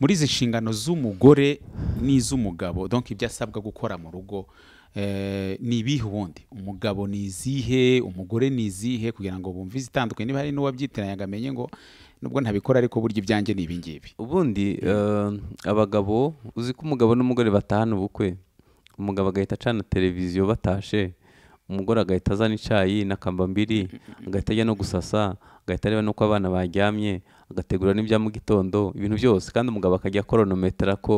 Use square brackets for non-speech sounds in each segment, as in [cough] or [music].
muri izi nshingano z'umugore n'iz'umugabo donk ibyo asabwa gukora mu rugo eh, ni ibihe ubundi umugabo ni izihe umugore ni izihe kugira ngo bumve izitandukanye niba hari n'uwabyitiranya amenye ngo nubwo ntabikora ariko burya ibyanjye ni ibingibi ubundi eh, abagabo uzi ko umugabo n'umugore batahana ubukwe umugabo agahita acana televiziyo batashe umugore agahita azana icyayi n'akambambiri agahita ajya no gusasa agahita areba n'uko abana baryamye agategura n'ibya mu gitondo ibintu byose kandi umugabo akajya akoronometera ko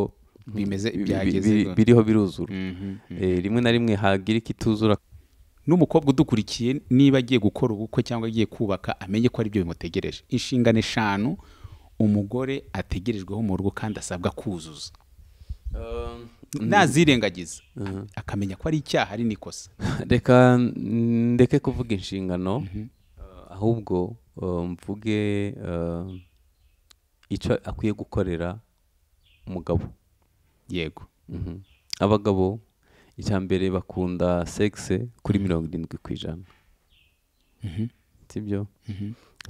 bimeze biriho biruzura mhm, mhm. Eh, rimwe na rimwe hagira ikituzura n'umukobwa udukurikiye niba agiye gukora ubukwe cyangwa agiye kubaka amenye ko ari byo bimutegereje inshingano eshanu umugore ategerejweho mu rugo kandi asabwa kuzuza Um, nazirengagiza uh-huh. akamenya ko ari icyaha ari n'ikosa [laughs] reka ndeke kuvuga inshingano mm-hmm. ahubwo uh, mvuge uh, icyo akwiye gukorera umugabo yego mm-hmm. abagabo icya mbere bakunda segise kuri mirongo irindwi ku ijana mm-hmm. sibyo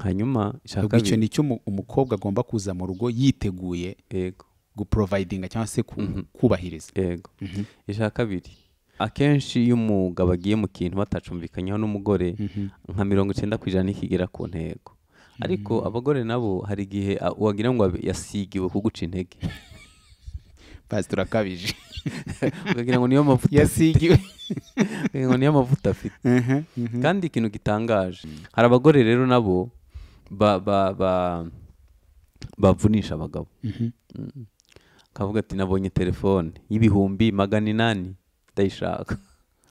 hanyuma icyo cyo umukobwa agomba kuza mu rugo yiteguye yego guporovayidinga cyangwa se mhm. kubahiriza yego ijya mhm. kabiri akenshi iyo umugabo agiye mu kintu batacumvikanyeho n'umugore mhm. nka mirongo icyenda ku ijana ntikigera ku ntego ariko mm. abagore nabo hari igihe wagira ngo yasigiwe kuguca intege pasitora akabije [laughs] ukagira ngo niyo mavuta yasigiwe [laughs] ngo niyo mavuta afite kandi ikintu gitangaje hari abagore rero nabo bavunisha abagabo mm. kavuga ati nabonye telefone y'ibihumbi magana inani ndayishaka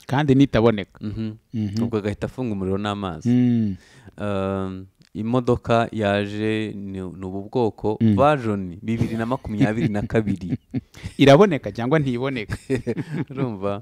kandi nitaboneka mhm. Mhm. ubwo agahita afunga umuriro n'amazi mm. imodoka yaje ni ubu bwoko vajoni mm. bibiri na makumyabiri na kabiri [laughs] iraboneka cyangwa ntiboneka [laughs] urumva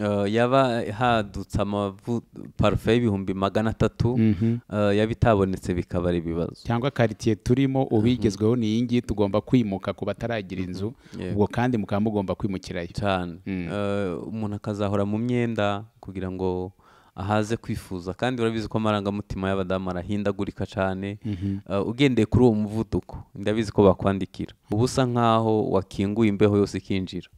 Uh, yaba hadutse amavu parufe y'ibihumbi magana atatu mhm. uh, yaba itabonetse bikaba ari ibibazo cyangwa karitsiye turimo mhm. ubigezweho ni iyi ngiyi tugomba kwimuka ku bataragira inzu ubwo kandi mukaba mugomba kwimukirayo cyane mm. uh, umuntu akazahora mu myenda kugira ngo ahaze kwifuza kandi urabizi ko amarangamutima y'abadamu arahindagurika cyane mhm. ugendeye kuri uwo muvuduko ndabizi ko bakwandikira uba usa nkaho wakinguye imbeho yose ikinjira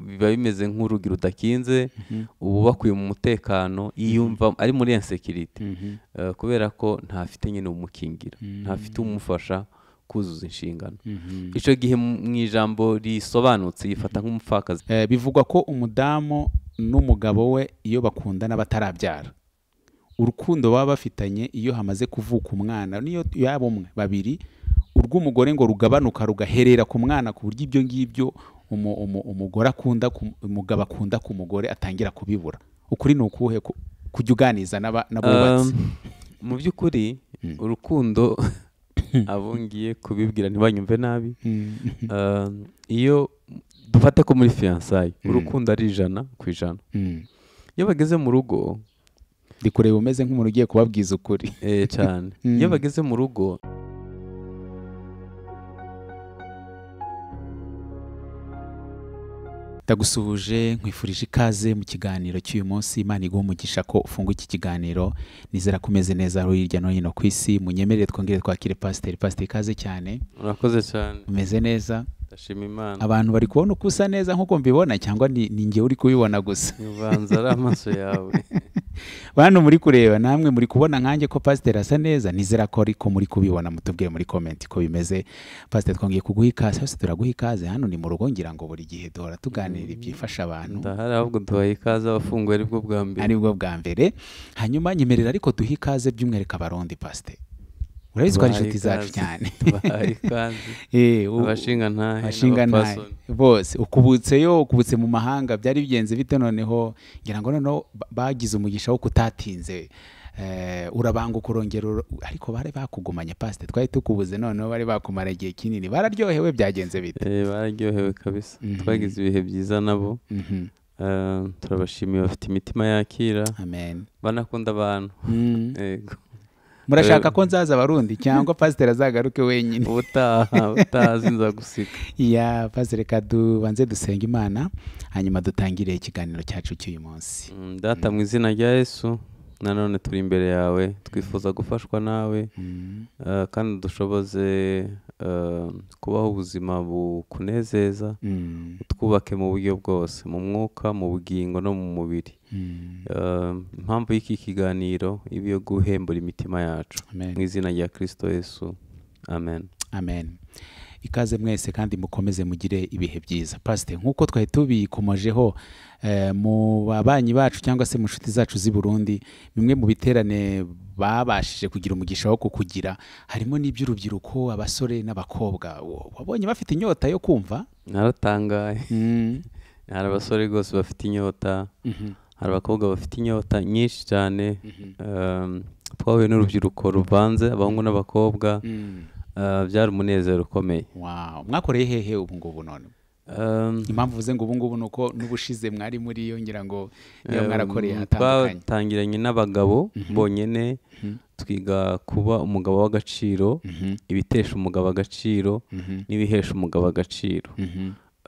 biba bimeze nk'urugi rudakinze mhm. uba bakwiye mu mutekano yiyumva mhm. ari muri insekirite mhm. eh, kubera ko ntafite nyine umukingira ntafite umufasha kuzuza inshingano icyo gihe mu ijambo risobanutse yifata nk'umupfakazi eh, bivugwa ko umudamu n'umugabo we iyo bakundana batarabyara urukundo baba bafitanye iyo hamaze kuvuka umwana niyo yaba umwe babiri urw'umugore ngo rugabanuka rugaherera ku mwana ku buryo ibyo ngibyo umugore akunda umugabo akunda ku mugore atangira kubibura ukuri ni ukuhe kujya uganiza n'abubatsi mu by'ukuri hmm. urukundo hmm. abungiye ngiye kubibwira ntibanyumve nabi hmm. iyo dufate ko muri fiyansayi urukundo ari ijana ku ijana iyo bageze mu rugo ndi kureba umeze nk'umuntu ugiye kubabwiza ukuri eh, cyane [laughs] iyo bageze mu rugo ndagusuhuje nkwifurije ikaze mu kiganiro cy'uyu munsi imana iguha umugisha ko ufunga iki kiganiro nizera ko umeze neza ari hirya no hino ku isi munyemerere twongere twakire pasiteri pasiteri ikaze cyane urakoze cyane umeze neza ndashima imana abantu bari kubona uko usa neza nk'uko mbibona cyangwa ni ngewe uri kubibona gusa [laughs] ubanza ari amaso yawe [laughs] bantu muri kureba namwe muri kubona nkanjye ko pasiteri asa neza nizera ko ariko muri kubibona mutubwiye muri komenti ko bimeze pasiteri twongeye kuguha ikaze hose turaguha ikaze hano ni mu rugo ngira ngo buri gihe duhora tuganira mm. ibyifasha abantu ndahari ahubwo duhaye ikaze abafunguye aribwo bwa mbere aribwo bwa mbere hanyuma nyemerera ariko duhe ikaze by'umwereka abarundi pasiteri urabizi ko ari inshuti zacu cyane abashingantahe [laughs] [laughs] eh, bose ukubutse yo ukubutse mu mahanga byari bigenze bite noneho ngira ngo noneho bagize umugisha wo kutatinze eh, urabanguka urongera ariko bari bakugumanye pasite twari tukubuze noneho bari bakumara igihe kinini bararyohewe byagenze bite eh, bararyohewe kabisa mhm. twagize ibihe byiza nabo mhm. turabashimiye bafite imitima yakira banakunda abantu mhm. [laughs] murashaka eh. ko nzaza abarundi cyangwa pasiteri azagaruke wenyine ubutaha ubutaha zinza gusika [laughs] pasiteri reka dubanze imana hanyuma dutangire ikiganiro cyacu cy'uyu munsi mm, data mu mm. izina rya yesu nanone turi imbere yawe twifuza gufashwa nawe mm. eh, kandi dushoboze eh, kubaho ubuzima bukunezeza twubake mu buryo bwose mu mwuka mu bugingo no mu mubiri Mm. Eh, impamvu y'iki kiganiro ibyo guhembura imitima yacu mu izina rya kirisito yesu amen amen ikaze mwese kandi mukomeze mugire ibihe byiza pasite nk'uko twari tubikomojeho eh, mu babanyi bacu cyangwa se mu nshuti zacu z'i burundi bimwe mu biterane babashije kugira umugisha wo kukugira harimo n'iby'urubyiruko abasore n'abakobwa wabonye bafite inyota yo kumva naratangaye mm. hari abasore rwose bafite inyota mhm. hari abakobwa bafite inyota nyinshi cyane mhm. ehm, twahuye n'urubyiruko ruvanze abahungu n'abakobwa mm. eh, byari umunezero ukomeye mwakoreye hehe ubu ngubu none ehm, impamvu uvuze ngo ubu ngubu ni uko n'ubushize mwari muri yo ngira ngo niba ehm, mwarakoreye hatandukanye batangiranye n'abagabo mhm. bonyine mhm. twiga kuba umugabo w'agaciro ibitesha umugabo agaciro n'ibihesha umugabo agaciro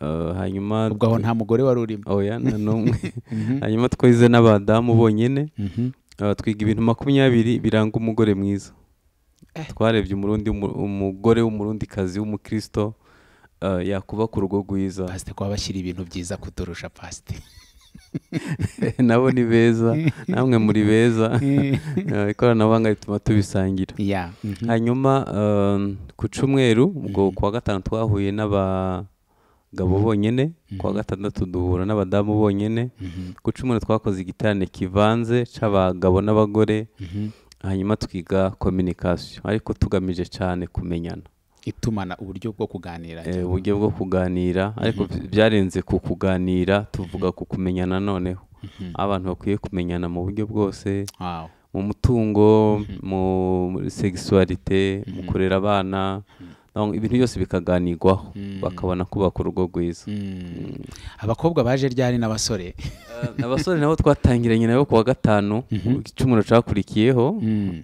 Eh, hanyuma ubwo aho nta mugore wari urimo oya oh, nta n'umwe [laughs] mhm. hanyuma twize n'abadamu bonyine mhm. eh, twiga ibintu makumyabiri biranga umugore mwiza eh. twarebye umurundi umugore w'umurundikazi w'umukristo ku rugo rwiza pasite kuba bashyira ibintu byiza kuturusha pasite [laughs] nabo ni beza [laughs] namwe muri beza ikoranabuhanga rituma tubisangira mhm. hanyuma ku cumweru ubwo kuwa gatanu twahuye n'aba abagabo mhm. bonyine mhm. kuwa gatandatu duhura n'abadamu bonyine mhm. ku cumi twakoze igiterane kivanze cy'abagabo n'abagore hanyuma twiga communication ariko tugamije cyane kumenyana itumana uburyo bwo kuganira eh, uburyo bwo kuganira ariko byarenze ku kuganira tuvuga ku kumenyana noneho abantu bakwiye kumenyana mu buryo bwose mu mutungo mu sexualité mu kurera abana ibintu byose bikaganirwaho hmm. bakabona kubaka urugo rwiza hmm. Hmm. abakobwa baje ryari n'abasore eh, abasore nabo twatangiranye nabo ku wa gatanu icyumweru mhm. cyakurikiyeho eh,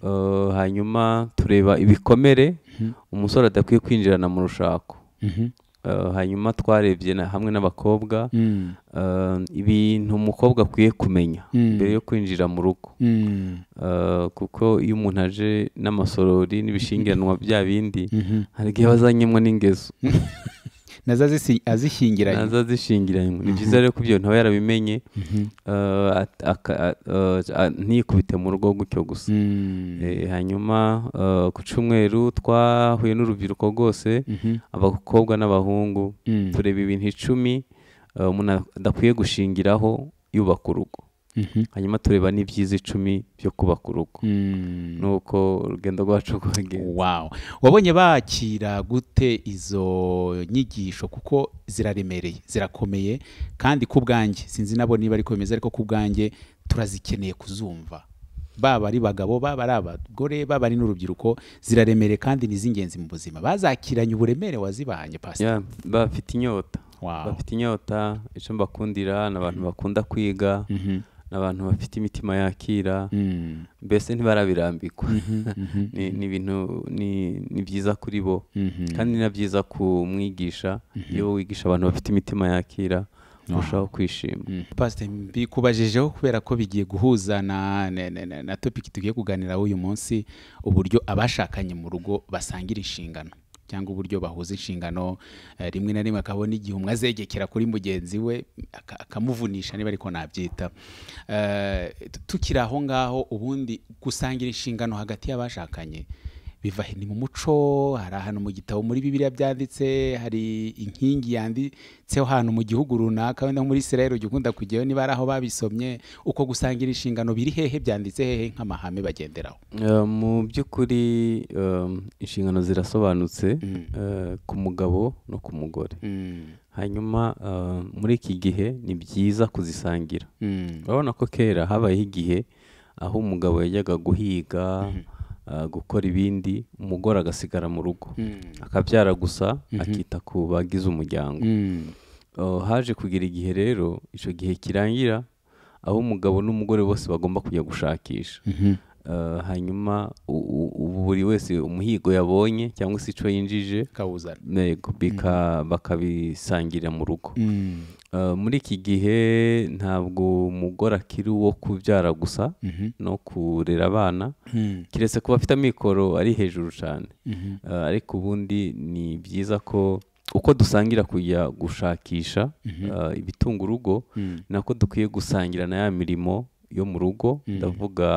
hanyuma tureba ibikomere mhm. umusore adakwiye kwinjirana mu rushako mhm. Eh, hanyuma twarebye hamwe n'abakobwa mm. eh, ibintu umukobwa akwiye kumenya mm. mbere yo kwinjira mu rugo mm. eh, kuko iyo umuntu aje n'amasorori n'ibishingiranwa bya bindi mhm. hari igihe bazanyemo n'ingeso [laughs] nazo azishyingiranye nazo azishyingiranye ni mhm. byiza rero ko ibyo nawe yarabimenye mhm. uh, uh, ntikubite mu rugo gutyo gusa mm. eh, hanyuma uh, ku cyumweru twahuye n'urubyiruko rwose mhm. abakobwa n'abahungu mm. tureba ibintu icumi umuntu adakwiye gushingiraho yubaka urugo Mhm. hanyuma tureba n'ibyiza icumi byo kubaka urugo mm. Nuko uko urugendo rwacu rwongera wabonye bakira gute izo nyigisho kuko ziraremereye zirakomeye kandi ku bwanjye sinzi nabo niba ariko bimeze ariko ku bwanjye turazikeneye kuzumva baba ari bagabo baba ari abagore baba ari n'urubyiruko ziraremere kandi ni iz'ingenzi mu buzima bazakiranye uburemere wazibanye pasita bafite inyota bafite inyota icyo mbakundira ni abantu mm-hmm. bakunda kwiga mm-hmm. abantu bafite imitima yakira mm. mbese ntibarabirambikwa mm-hmm, mm-hmm, [laughs] mm-hmm. ni ibintu ni byiza kuri bo kandi ni na byiza kumwigisha iyo wigisha abantu bafite imitima yakira kurushaho kwishima pasite bikubajijeho kubera ko bigiye guhuza na topiki tugiye kuganiraho uyu munsi uburyo abashakanye mu rugo basangira inshingano cyangwa uburyo bahuza inshingano eh, rimwe na rimwe akabona igihe umwe azegekera kuri mugenzi we akamuvunisha niba ariko nabyita eh, tukiri aho ngaho ubundi gusangira inshingano hagati y'abashakanye biva ni mu muco hari ahantu mu gitabo muri bibiriya byanditse hari inkingi yanditseho ahantu mu gihugu runaka wenda muri israel ugikunda kujyayo niba ari aho babisomye uko gusangira inshingano biri hehe byanditse hehe nk'amahame bagenderaho eh, mu by'ukuri eh, inshingano zirasobanutse mm. eh, ku mugabo no ku mugore mm. hanyuma muri iki gihe ni byiza kuzisangira mm. urabona ko kera habayeho igihe aho umugabo yajyaga guhiga mm-hmm. Uh, gukora ibindi umugore agasigara mu rugo hmm. akabyara gusa mhm. akita ku bagize umuryango hmm. uh, haje kugira igihe rero icyo gihe kirangira aho umugabo n'umugore bose bagomba kujya gushakisha mhm. Eh, hanyuma buri wese umuhigo yabonye cyangwa se icyo yinjije mm. bakabisangirira mu rugo mm. eh, muri iki gihe ntabwo umugore akiri uwo kubyara gusa mhm. no kurera abana mm. keretse kuba afite amikoro ari hejuru cyane mhm. eh, ariko ubundi ni byiza ko uko dusangira kujya gushakisha mhm. ibitunga urugo nako dukwiye gusangira na ya mirimo yo mu rugo ndavuga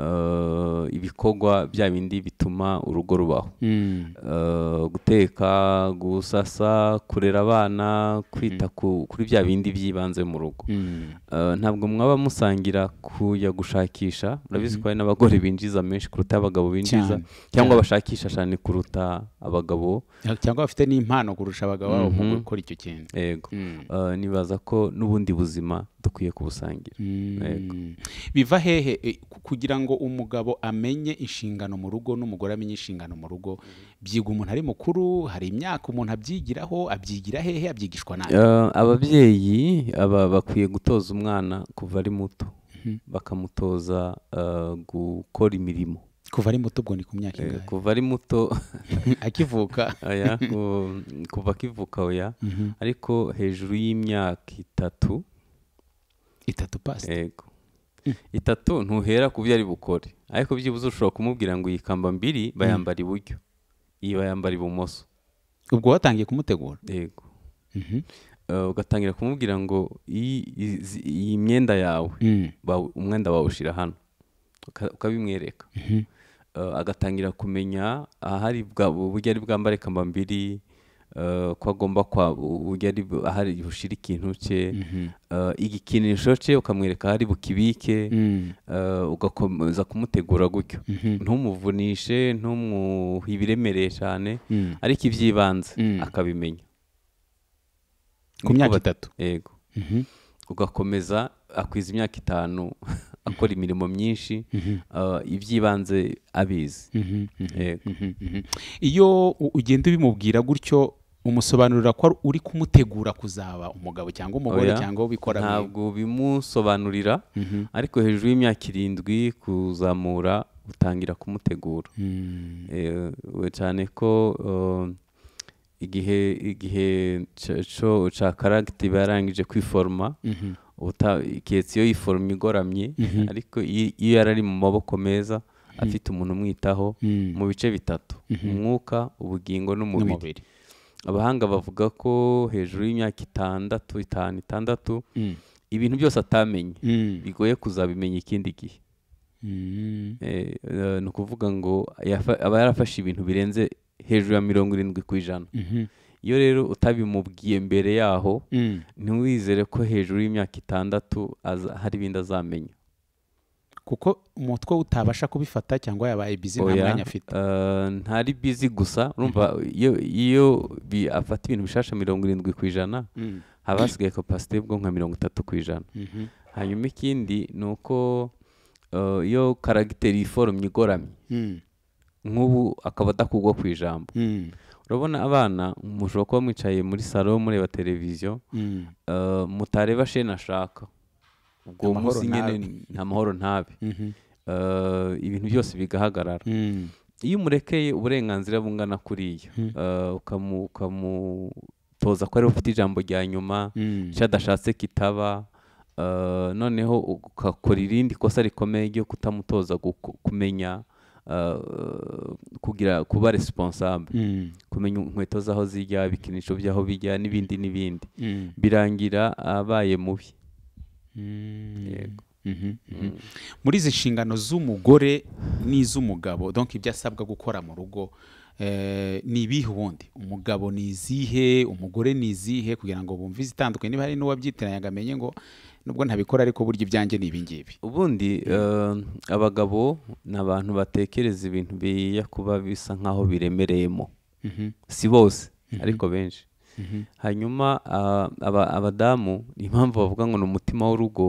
Eh, ibikorwa bya bindi bituma urugo rubaho hmm. eh, guteka gusasa kurera abana kwita hmm. kuri bya bindi by'ibanze mu rugo hmm. eh, ntabwo mwaba musangira kujya gushakisha murabizi ko hari n'abagore binjiza menshi kuruta abagabo binjiza cyangwa bashakisha cyane kuruta abagabo cyangwa bafite n'impano kurusha abagabo babo mu mhm. gukora icyo kintu nibaza ko n'ubundi buzima dukwiye kubusangira hmm. biva hehe eh, kugira ngo umugabo amenye inshingano mu rugo n'umugore amenye inshingano mu rugo byiga umuntu ari mukuru hari imyaka umuntu abyigiraho abyigira hehe abyigishwa nabi ababyeyi aba bakwiye gutoza umwana kuva ari muto hmm. bakamutoza eh, gukora imirimo kuva ari muto ubwo ni ku myaka eh, ingahe kuva ari muto [laughs] akivuka [laughs] kuva akivuka oya hmm. ariko hejuru y'imyaka itatu itatu pasita yego itatu ntuhera ku byo ari bukore ariko byibuze ushobora kumubwira ngo iyi kamba mbiri bayambara iburyo iyi bayambara ibumoso ubwo watangiye kumutegura yego mhm. eh, ugatangira kumubwira ngo iyi myenda yawe mm. umwenda wawushyira hano ukabimwereka mhm. eh, agatangira kumenya ahari bwa buryo ari bwambare kamba mbiri Eh, ko agomba ujya ahari bushyire ikintu cye mhm. eh, igikinisho cye ukamwereka ahari bukibike mm. eh, ugakomeza kumutegura gutyo mhm. ntumuvunishe ntumuhe ibiremereye cyane mm. ariko iby'ibanze mm. akabimenya ku myaka itatu mhm. ugakomeza akwiza imyaka itanu [laughs] akora mhm. imirimo myinshi mhm. uh, iby'ibanze abizi mhm, eh, iyo ugenda ubimubwira gutyo umusobanurira ko uri kumutegura kuzaba umugabo cyangwa umugore oh, cyangwa ubikora ntabwo bimusobanurira ariko hejuru y'imyaka irindwi kuzamura utangira kumutegura mm. eh, cyane ko uh, igihe igihe cya karagiti barangije kwiforoma kesiyo yiforoma igoramye mhm. ariko iyo yari ari mu maboko meza mhm. afite umuntu umwitaho mhm. mu bice bitatu umwuka ubugingo n'umubiri abahanga bavuga ko hejuru y'imyaka itandatu itanu itandatu ibintu byose atamenye bigoye kuzabimenya ikindi gihe eh, eh, ni ukuvuga ngo aba yarafashe ibintu birenze hejuru ya mirongo irindwi ku ijana iyo rero utabimubwiye mbere yaho mm. ntiwizere ko hejuru y'imyaka itandatu hari ibindi azamenya kuko umutwe utabasha kubifata cyangwa yabaye bizi nta mwanya afite eh, ntari bizi gusa urumva mm-hmm. iyo afata ibintu bishasha mirongo irindwi ku ijana mm. haba hasigaye kapasite y'ubwonko nka mirongo itatu ku ijana mm-hmm. hanyuma ikindi ni uko eh, iyo karagiteri yiforomye igoramye mm. nk'ubu akaba adakugwa ku ijambo urabona abana mushobora kuba mwicaye muri salo mureba televiziyo mm. eh, mutareba sheni ashaka ubwo munsi nyine nta mahoro ntabe mhm. eh, ibintu byose bigahagarara mm. iyo umurekeye uburenganzira bungana kuriya mm. eh, ukamutoza ko ariwe ufite ijambo rya nyuma icyo adashatse kitaba noneho ugakora irindi kosa rikomeye ryo kutamutoza kumenya Eh, kugira kuba resiponsable mm. kumenya inkweto z'aho zijya ibikinisho by'aho bijya n'ibindi n'ibindi mm. birangira abaye mubi mm. mm-hmm, mm-hmm. muri izi nshingano z'umugore n'iz'umugabo donk ibyo asabwa gukora mu rugo eh, ni ibihe ubundi umugabo ni izihe umugore ni izihe kugira ngo bumve izitandukanye niba hari n'uwabyitiranya ngo amenye ngo nubwo ntabikora ariko burya ibyanjye ni ibingibi ubundi eh, abagabo ni abantu batekereza ibintu bijya kuba bisa nk'aho biremereyemo mhm. si bose mhm. ariko benshi mhm. hanyuma eh, abadamu ni impamvu bavuga ngo ni umutima w'urugo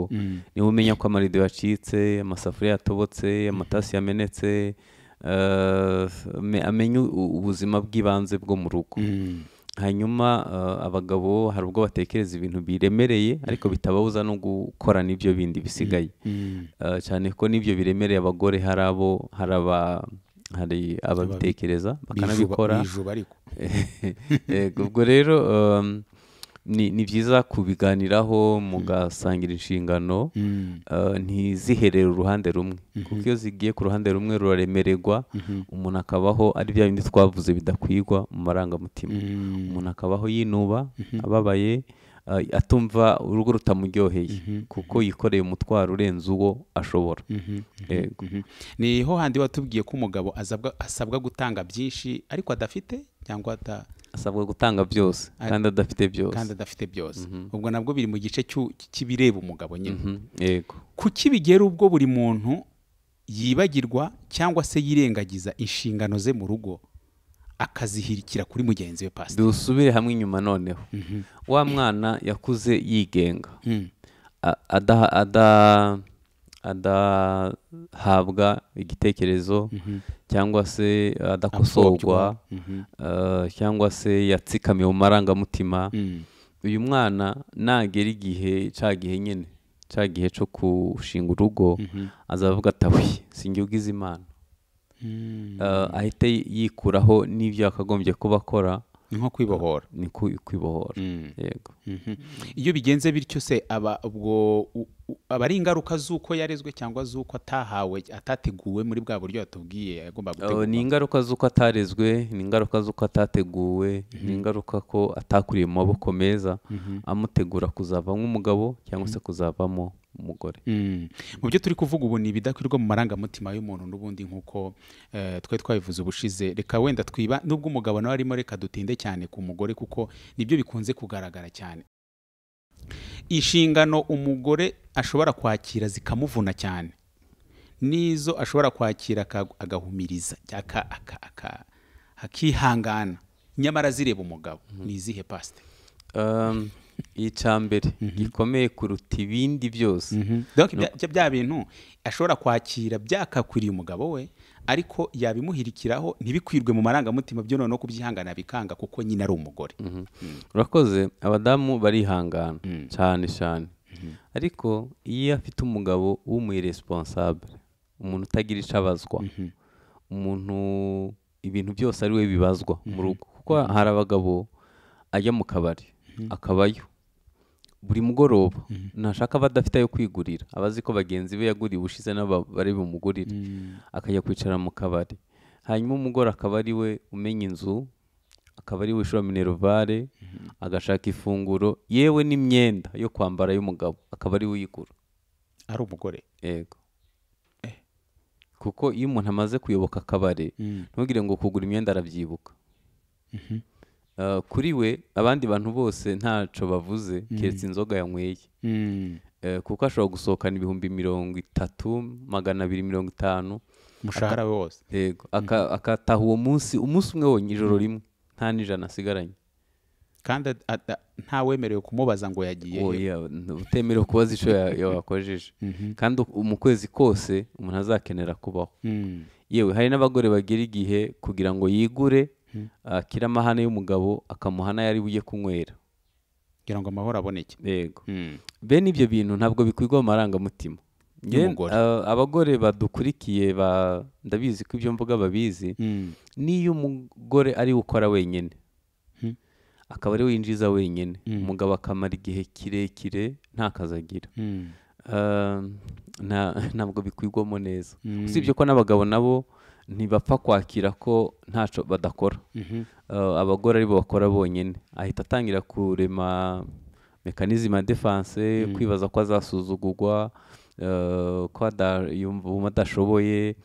niba umenya ko amarido yacitse amasafuriya yatobotse amatasi yamenetse eh, amenya ubuzima bw'ibanze bwo mu rugo hanyuma eh, abagabo hari ubwo batekereza ibintu biremereye ariko bitababuza no gukora n'ibyo bindi bisigaye mm, mm. Eh, cyane ko n'ibyo biremereye abagore hari abo hari aba hari ababitekereza bakanabikora [laughs] eh, ubwo rero ni byiza kubiganiraho hmm. mugasangira inshingano hmm. eh, ntiziherere uruhande rumwe hmm. kuko iyo zigiye ku ruhande rumwe ruraremererwa umuntu akabaho ari bya bindi twavuze bidakwigwa mu marangamutima umuntu akabaho yinuba ababaye eh, atumva urugo rutamuryoheye kuko yikoreye umutwaro urenze uwo ashobora niho handi watubwiye ko umugabo asabwa gutanga byinshi ariko adafite cyangwa ata asabwa gutanga byose kandi adafite byose kandi adafite byose mhm. ubwo nabwo biri mu gice cy'ibireba umugabo nyine mhm. kuki bigera ubwo buri muntu yibagirwa cyangwa se yirengagiza inshingano ze mu rugo akazihirikira kuri mugenzi we pasiteri dusubire hamwe inyuma noneho mhm. wa mwana yakuze yigenga mm. adahabwa igitekerezo mhm. cyangwa se adakosorwa mhm. Mhm. Eh, cyangwa se yatsikamiye mu marangamutima mm. uyu mwana nagera igihe cya gihe nyine cya gihe cyo gushinga urugo azavuga atawe sinjye ubwiza imana mm. eh, ahite yikuraho n'ibyo yakagombye kuba akora ni nko kwibohora ni kwibohora mm. yego mhm. iyo bigenze bityo se aba ubwo aba ari ingaruka z'uko yarezwe cyangwa z'uko atahawe atateguwe muri bwa buryo yatubwiye agomba oh, gutegurwa ni ingaruka z'uko atarezwe ni ingaruka z'uko atateguwe ni mhm. ingaruka ko atakuriye mu maboko meza mhm. amutegura kuzava nk'umugabo cyangwa se kuzavamo umugore mm. mu byo turi kuvuga ubu ni ibidakwirwa mu marangamutima y'umuntu n'ubundi nk'uko eh, twe twabivuze ubushize reka wenda twiba n'ubwo umugabo nawe arimo reka dutinde cyane ku mugore kuko nibyo bikunze kugaragara cyane inshingano umugore ashobora kwakira zikamuvuna cyane n'izo ashobora kwakira agahumiriza akihangana nyamara zireba umugabo mhm. ni izihe pasite um, icya mbere mhm. gikomeye kuruta ibindi byose mhm. bya bintu ashobora kwakira byakakwiriye umugabo we ariko yabimuhirikiraho ntibikwirwe mu marangamutima byo noneho kubyihangana bikanga kuko nyine ari umugore mhm. urakoze abadamu barihangana mm. cyane cyane ariko iyo afite umugabo w'umuyiresiposabure umuntu utagira icyo abazwa umuntu ibintu byose ari we bibazwa mu rugo kuko hari abagabo ajya mu kabari akabayo buri mugoroba mhm. ntashaka abadafite ayo kwigurira aba azi ko bagenzi be yaguriye ubushize n'abari bumugurire mm. akajya kwicara mu kabari hanyuma umugore akaba ari we umenya inzu akaba ari we ushora minerivare mhm. agashaka ifunguro yewe n'imyenda yo kwambara y'umugabo akaba ari we uyigura ari umugore yego eh. kuko iyo umuntu amaze kuyoboka akabari mm. ntugire ngo kugura imyenda arabyibuka mhm. Eh, kuri we abandi bantu bose ntaco bavuze mm. keretse inzoga yanyweye mm. eh, kuko ashobora gusohokana ibihumbi mirongo itatu magana abiri mirongo itanu umushahara we wose yego mm. akataha uwo munsi umunsi umwe wonyine ijoro rimwe nta n'ijana asigaranye kandi ntawemerewe kumubaza ngo yagiye oh, utemerewe kubaza icyo yakojeje [laughs] mhm. kandi mu kwezi kose umuntu azakenera kubaho yewe hari n'abagore bagira igihe kugira ngo yigure akira ah, amahane y'umugabo akamuha n'ayari buye kunywera kugira ngo amahoro aboneke yego hmm. bene ibyo bintu ntabwo bikwigwa amarangamutima ah, abagore badukurikiye ndabizi ko ibyo mvuga babizi hmm. n'iyo umugore ari ukora wenyine hmm. akaba ari winjiza wenyine umugabo akamara igihe kirekire nta kazi agira ah, ntabwo bikwigwamo neza usibye ko n'abagabo nabo ntibapfa kwakira ko ntacyo badakora mhm. eh, abagore aribo bakora bonyine ahita atangira kurema mekanizima ya defanse mhm. kwibaza ko azasuzugurwa ko bumva adashoboye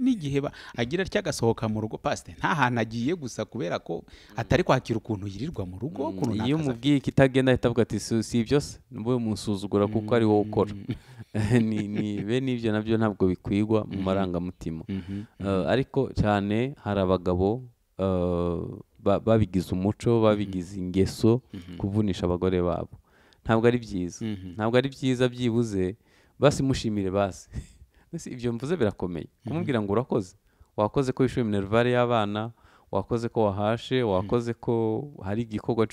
n'igihe agira atya agasohoka mu rugo pasite nta hantu agiye gusa kubera ko atari kwakira ukuntu yirirwa mu rugo mm, iyo umubwiye kitagenda ahita avuga ati si ibyo se mube musuzugura kuko ari wowe ukora mm. [laughs] be n'ibyo nabyo ntabwo bikwigwa mu mm-hmm. marangamutima mm-hmm. Mm-hmm. Eh, ariko cyane hari abagabo eh, babigize umuco babigize ingeso kuvunisha abagore babo ntabwo ari byiza mhm. ntabwo ari byiza byibuze basi mushimire basi [laughs] mbese ibyo mvuze birakomeye mhm. kumubwira ngo urakoze wakoze ko wishimiye minerivare y'abana wakoze ko wahashe mhm. wakoze ko hari igikorwa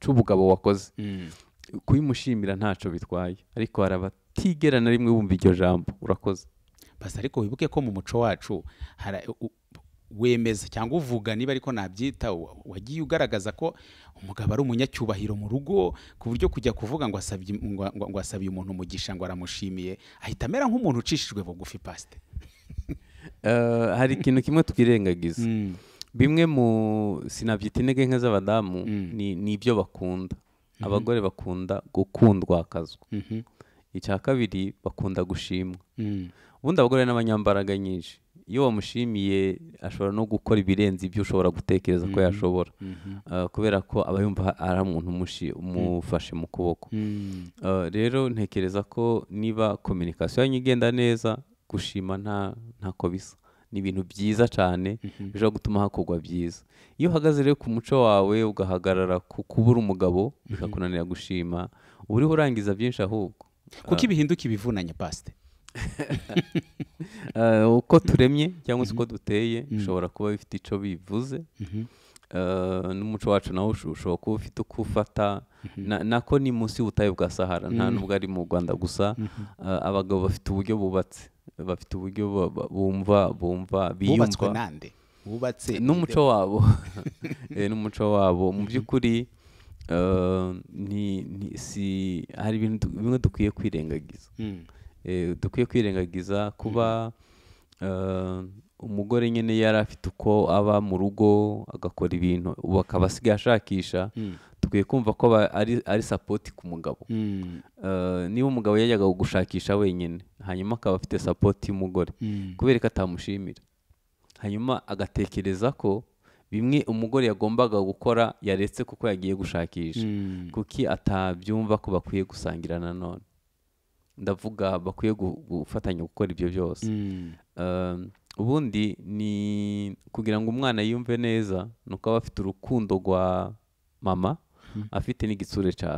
cy'ubugabo wakoze kuyimushimira ntacyo bitwaye ariko hari abatigera na rimwe bumva iryo jambo urakoze basi ariko wibuke ko mu muco wacu wemeza cyangwa uvuga niba ariko nabyita wagiye ugaragaza ko umugabo ari umunyacyubahiro mu rugo ku buryo kujya kuvuga ngo asabiye umuntu umugisha ngo aramushimiye ahita amera nk'umuntu ucishijwe bugufi pasite [laughs] eh, hari ikintu kimwe twirengagiza mm. bimwe mu sinabyita intege nke z'abadamu mm. ni ibyo bakunda mm-hmm. abagore bakunda gukundwa akazwa mm-hmm. icya kabiri bakunda gushimwa mm. ubundi abagore n'abanyambaraga nyinshi iyo wamushimiye ashobora no gukora ibirenze ibyo ushobora gutekereza ko mm-hmm. yashobora mm-hmm. Ah, kubera ko aba yumva ari umuntu umufashe mu kuboko mm. ah, rero ntekereza ko niba kominikasiyo yanyu igenda neza gushima ntako bisa ni ibintu byiza cyane mm-hmm. bishobora gutuma hakorwa byiza iyo uhagaze rero ku muco wawe ugahagarara kubura umugabo bikakunanira gushima uba uriho urangiza byinshi ahubwo kuko ah, ibihinduka ibivunanye pasite [laughs] Eh, uko turemye cyangwa se uko mhm. duteye bishobora mhm. kuba bifite icyo bivuze mhm. eh, n'umuco wacu nawo ushobora kuba ufite uko ufata nako ni munsi y'ubutayu bwa sahara nta nubwo ari mu rwanda gusa eh, abagabo bafite uburyo bubatse bafite uburyo bumva bumva biyumva bubatse n'umuco wabo [laughs] n'umuco wabo mu by'ukuri ni si hari ibintu bimwe dukwiye kwirengagiza mm. Eh, dukwiye kwirengagiza kuba eh, umugore nyine yari afite uko aba mu rugo agakora ibintu ubu akaba asigaye ashakisha hmm. dukwiye kumva ko ari sapoti ku mugabo hmm. eh, niba umugabo yajyaga gushakisha wenyine hanyuma akaba afite sapoti y'umugore hmm. kubera ko atamushimira hanyuma agatekereza ko bimwe umugore yagombaga gukora yaretse kuko yagiye gushakisha kuki atabyumva ko bakwiye gusangira nanone ndavuga bakwiye gufatanya gukora ibyo byose mm. ehm, ubundi ni kugira ngo umwana yumve neza ni uko aba afite urukundo rwa mama hmm. afite n'igitsure cya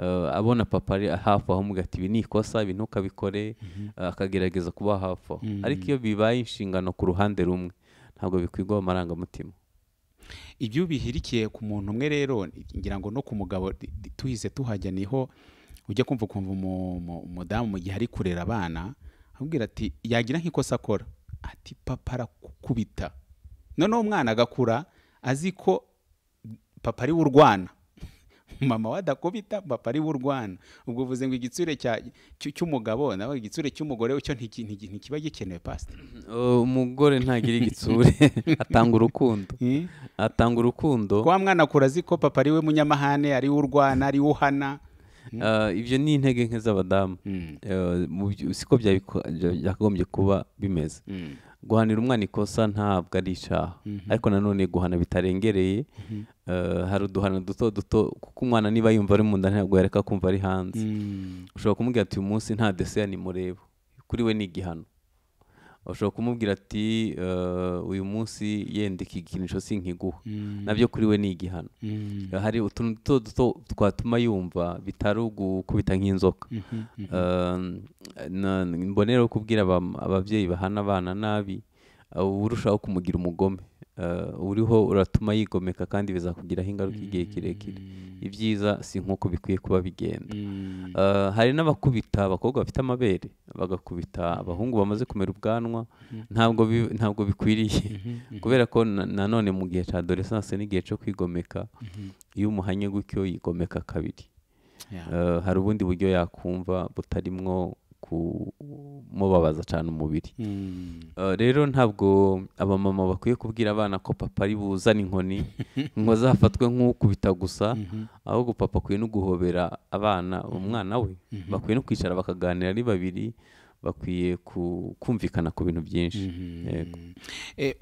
ehm, abona papa ari hafi aho mugati ibi ni ikosa ibi ntukabikore mm-hmm. eh, akagerageza kuba hafi aho mm-hmm. ariko iyo bibaye inshingano ku ruhande rumwe ntabwo bikwigwa amarangamutima ibyo bihirikiye ku muntu umwe rero ngira ngo no ku mugabo tuhize tuhajya niho ujya kumva ukumva umudamu mu gihe ari kurera abana amubwira ati yagira nk'ikosa akora ati papa arakukubita noneho umwana agakura azi ko papa ariwe urwana [laughs] mama we adakubita papa ariwe urwana ubwo uvuze ngo igitsure cy'umugabo nawe igitsure cy'umugore cyo ntikiba gikeneye pasita uh, umugore ntagira igitsure [laughs] atanga urukundo hm? atanga urukundo kwa mwana akura azi ko papa ariwe munyamahane ariwe urwana ariwe uhana Hmm. Eh, ibyo ni intege nke z'abadamu hmm. eh, siko byakagombye kuba bimeze hmm. guhanira umwana ikosa ntabwo ari icyaha ariko nanone guhana bitarengereye eh, hari uduhano duto duto kuko umwana niba yumva ari mu nda ntabwo yareka kumva ari hanze ushobora kumubwira ati uyu munsi nta desiya nimureba kuri we ni igihano ushobora kumubwira ati eh, uyu munsi yenda iki gikinisho si nkiguha mm. nabyo kuri we ni igihano mm. eh, hari utuntu duto duto twatuma yumva bitari ugukubita nk'inzoka mm-hmm, mm-hmm. eh, mbonera kubwira ababyeyi bahana abana nabi urushaho kumugira umugome Eh, uriho uratuma yigomeka kandi bizakugiraho ingaruka igihe mm. kirekire ibyiza si nk'uko bikwiye kuba bigenda mm. eh, hari n'abakubita abakobwa bafite amabere bagakubita abahungu bamaze kumera ubwanwa mm-hmm. ntabwo bikwiriye mm-hmm. kubera ko nanone mu gihe cya adoresanse n'igihe cyo kwigomeka mm-hmm. iyo umuhanye gutyo yigomeka kabiri eh, hari ubundi buryo yakumva butarimwo mubabaza cyane umubiri hmm. uh, rero ntabwo abamama bakwiye kubwira abana ko papa ari buzane inkoni [laughs] ngo azafatwe nk'ukubita gusa mhm. ahubwo papa akwiye no guhobera abana umwana we mhm. bakwiye no kwicara bakaganira ari babiri bakwiye kumvikana ku bintu byinshi mhm. eh,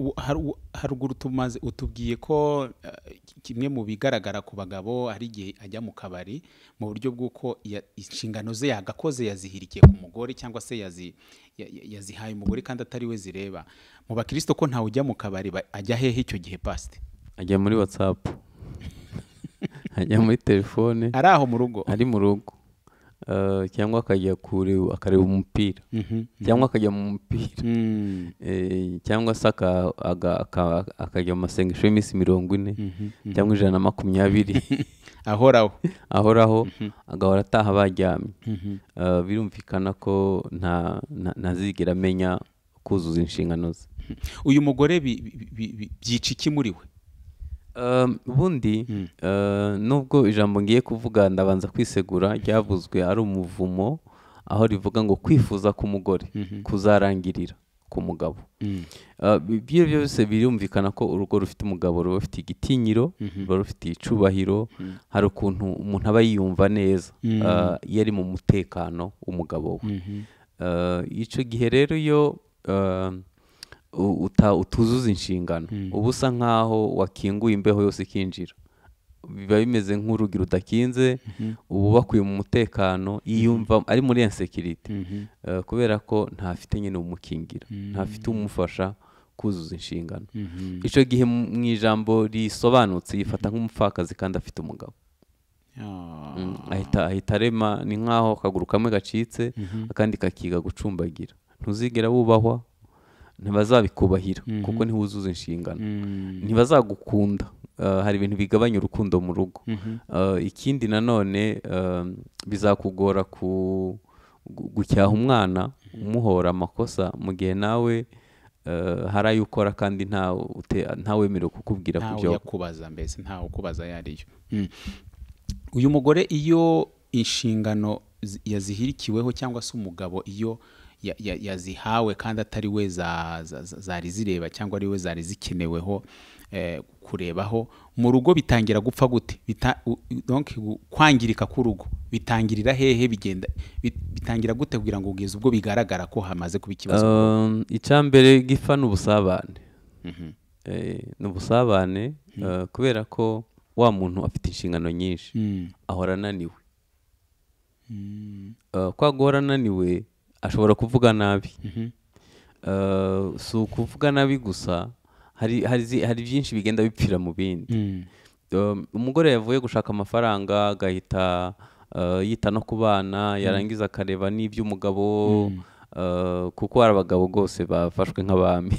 haruguru tumaze utubwiye ko eh, kimwe mu bigaragara ku bagabo hari igihe ajya mu kabari mu buryo bw'uko inshingano ze yagakoze yazihirikiye ku mugore cyangwa se yazihaye umugore kandi atari we zireba mu bakristo ko ntawe ujya mu kabari ajya hehe icyo gihe pasite ajya muri watsapu [laughs] ajya muri telefone ari aho mu rugo ari mu rugo Eh, cyangwa akajya akareba umupira mhm, mhm. cyangwa akajya mu mupira mm. [laughs] eh, cyangwa se akajya mu masengesho y'iminsi mirongo ine mhm, cyangwa ijana na makumyabiri [laughs] ahoraho [laughs] ahoraho agahora ataha baryamye eh, birumvikana ko ntazigera amenya kuzuza inshingano ze uyu mugore byica iki muri we Ehm, ubundi hmm. ehm, nubwo ijambo ngiye kuvuga ndabanza kwisegura ryavuzwe ari umuvumo aho rivuga ngo kwifuza k'umugore mhm. kuzarangirira ku mugabo hmm. ehm, ibyo byose birumvikana ko urugo rufite umugabo ruba rufite igitinyiro mhm. ruba rufite icyubahiro hmm. hari ukuntu umuntu aba yiyumva neza iyo ari mu mutekano w'umugabo we mhm. icyo gihe rero iyo utuzuza inshingano hmm. uba usa nk'aho wakinguye imbeho yose ikinjira biba bimeze nk'urugi rudakinze mm-hmm. uba bakwiye mu mutekano yiyumva mm-hmm. ari muri ensekirite mm-hmm. eh, kubera ko ntafite nyine umukingira ntafite umufasha kuzuza inshingano icyo gihe mu ijambo risobanutse yifata nk'umupfakazi kandi afite umugabo mm, ahita arema ni nk'aho akaguru kamwe gacitse akandi kakiga gucumbagira ntuzigera wubahwa ntibazabikubahira mhm. kuko ntiwuzuza inshingano mhm. ntibazagukunda eh, hari ibintu bigabanya urukundo mu rugo mhm. eh, ikindi nanone eh, bizakugora gucyaha umwana umuhora amakosa mu gihe nawe hari ayo ukora kandi ntawemerewe kukubwira ku byo yakubaza mbese ntawe ukubaza yariyo hmm. uyu mugore iyo inshingano yazihirikiweho cyangwa se umugabo iyo yazihawe kandi atari we zari zireba cyangwa ari we zari zikeneweho eh, kurebaho mu rugo bitangira gupfa gute kwangirika k'urugo bitangirira hehe bigenda bitangira gute kugira ngo ugeze ubwo bigaragara ko hamaze kuba ikibazo um, icya mbere gifa ni ubusabane mm-hmm. eh, ni ubusabane mm. eh, kubera ko wa muntu afite inshingano nyinshi mm. ahora ananiwe mm. kwa guhora ananiwe ashobora kuvuga nabi mhm. eh, si ukuvuga nabi gusa hari byinshi bigenda bipfira mu bindi mm. um, umugore yavuye gushaka amafaranga agahita eh, yita no ku bana mm. yarangiza akareba n'iby'umugabo mm. eh, kuko hari abagabo rwose bafashwe nk'abami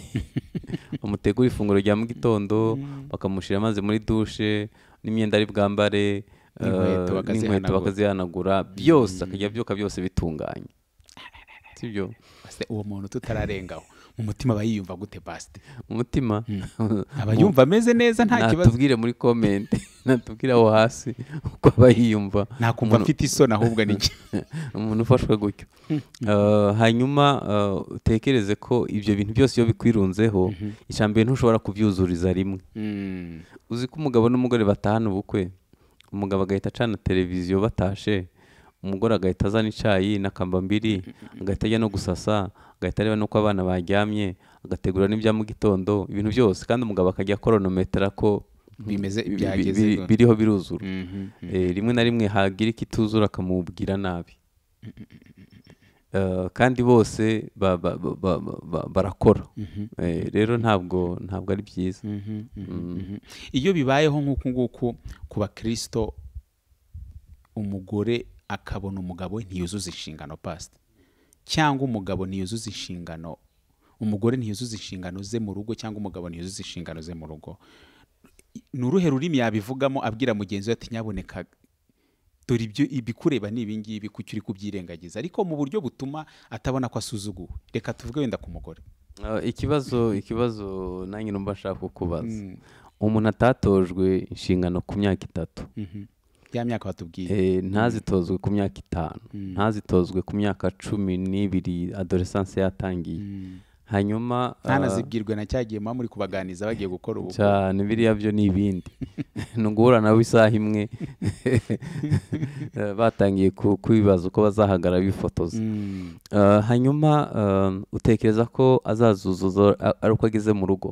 [laughs] bamutegura ifunguro rya mu gitondo bakamushyira amazi muri dushe n'imyenda ari bwambare n'inkweto bakazihanagura byose akajya abyuka byose bitunganye sibyo uwo muntu tutararengaho mu mutima aba yiyumva gute basite umutima hmm. [laughs] aba yumva ameze neza nta kibazo natubwire muri komenti [laughs] natubwire aho hasi uko aba yiyumva kumva afite isoni ahubwo ni iki [laughs] umuntu ufashwe gutyo hmm. uh, hanyuma uh, utekereze ko ibyo bintu byose iyo bikwirunzeho mhm. ijambo ntushobora kubyuzuriza rimwe hmm. uzi ko umugabo n'umugore batahana ubukwe umugabo agahita acana televiziyo batashe umugore agahita azana icyayi n'akambambiri agahita ajya no gusasa agahita areba n'uko abana baryamye agategura n'ibya mu gitondo ibintu byose kandi umugabo akajya akoronometera ko bimeze biriho biruzura mm-hmm. eh, rimwe na rimwe hagira ikituzura akamubwira nabi eh, kandi bose barakora mm-hmm. eh, rero ntabwo ntabwo ari byiza mm-hmm. Mm. iyo bibayeho nk'uku nguku ku bakirisito umugore akabona umugabo we ntiyuzuza inshingano pasita cyangwa umugabo ntiyuzuza inshingano umugore ntiyuzuza inshingano ze mu rugo cyangwa umugabo ntiyuzuza inshingano ze mu rugo ni uruhe rurimi yabivugamo abwira mugenzi we ati nyaboneka dore ibyo ibikureba ni ibingibi kuki uri kubyirengagiza ariko mu buryo butuma atabona ko asuzuguwe reka tuvuge wenda ku mugore uh, ikibazo ikibazo nanjye numva nshaka kukubaza hmm. umuntu atatojwe inshingano ku myaka itatu mhm. ya myaka batubwiye eh, ntazitozwe ku myaka itanu mm. ntazitozwe ku myaka cumi n'ibiri adoresanse yatangiye mm. hanyuma ntanazibwirwe ah, na cyagiye muba muri kubaganiza bagiye gukora ubukwe cyane biriya byo ni ibindi [laughs] ni uguhura nabo isaha imwe [laughs] batangiye kwibaza uko bazahagara bifotoza mm. ah, hanyuma ah, utekereza ko azazuzuza ari uko ageze mu rugo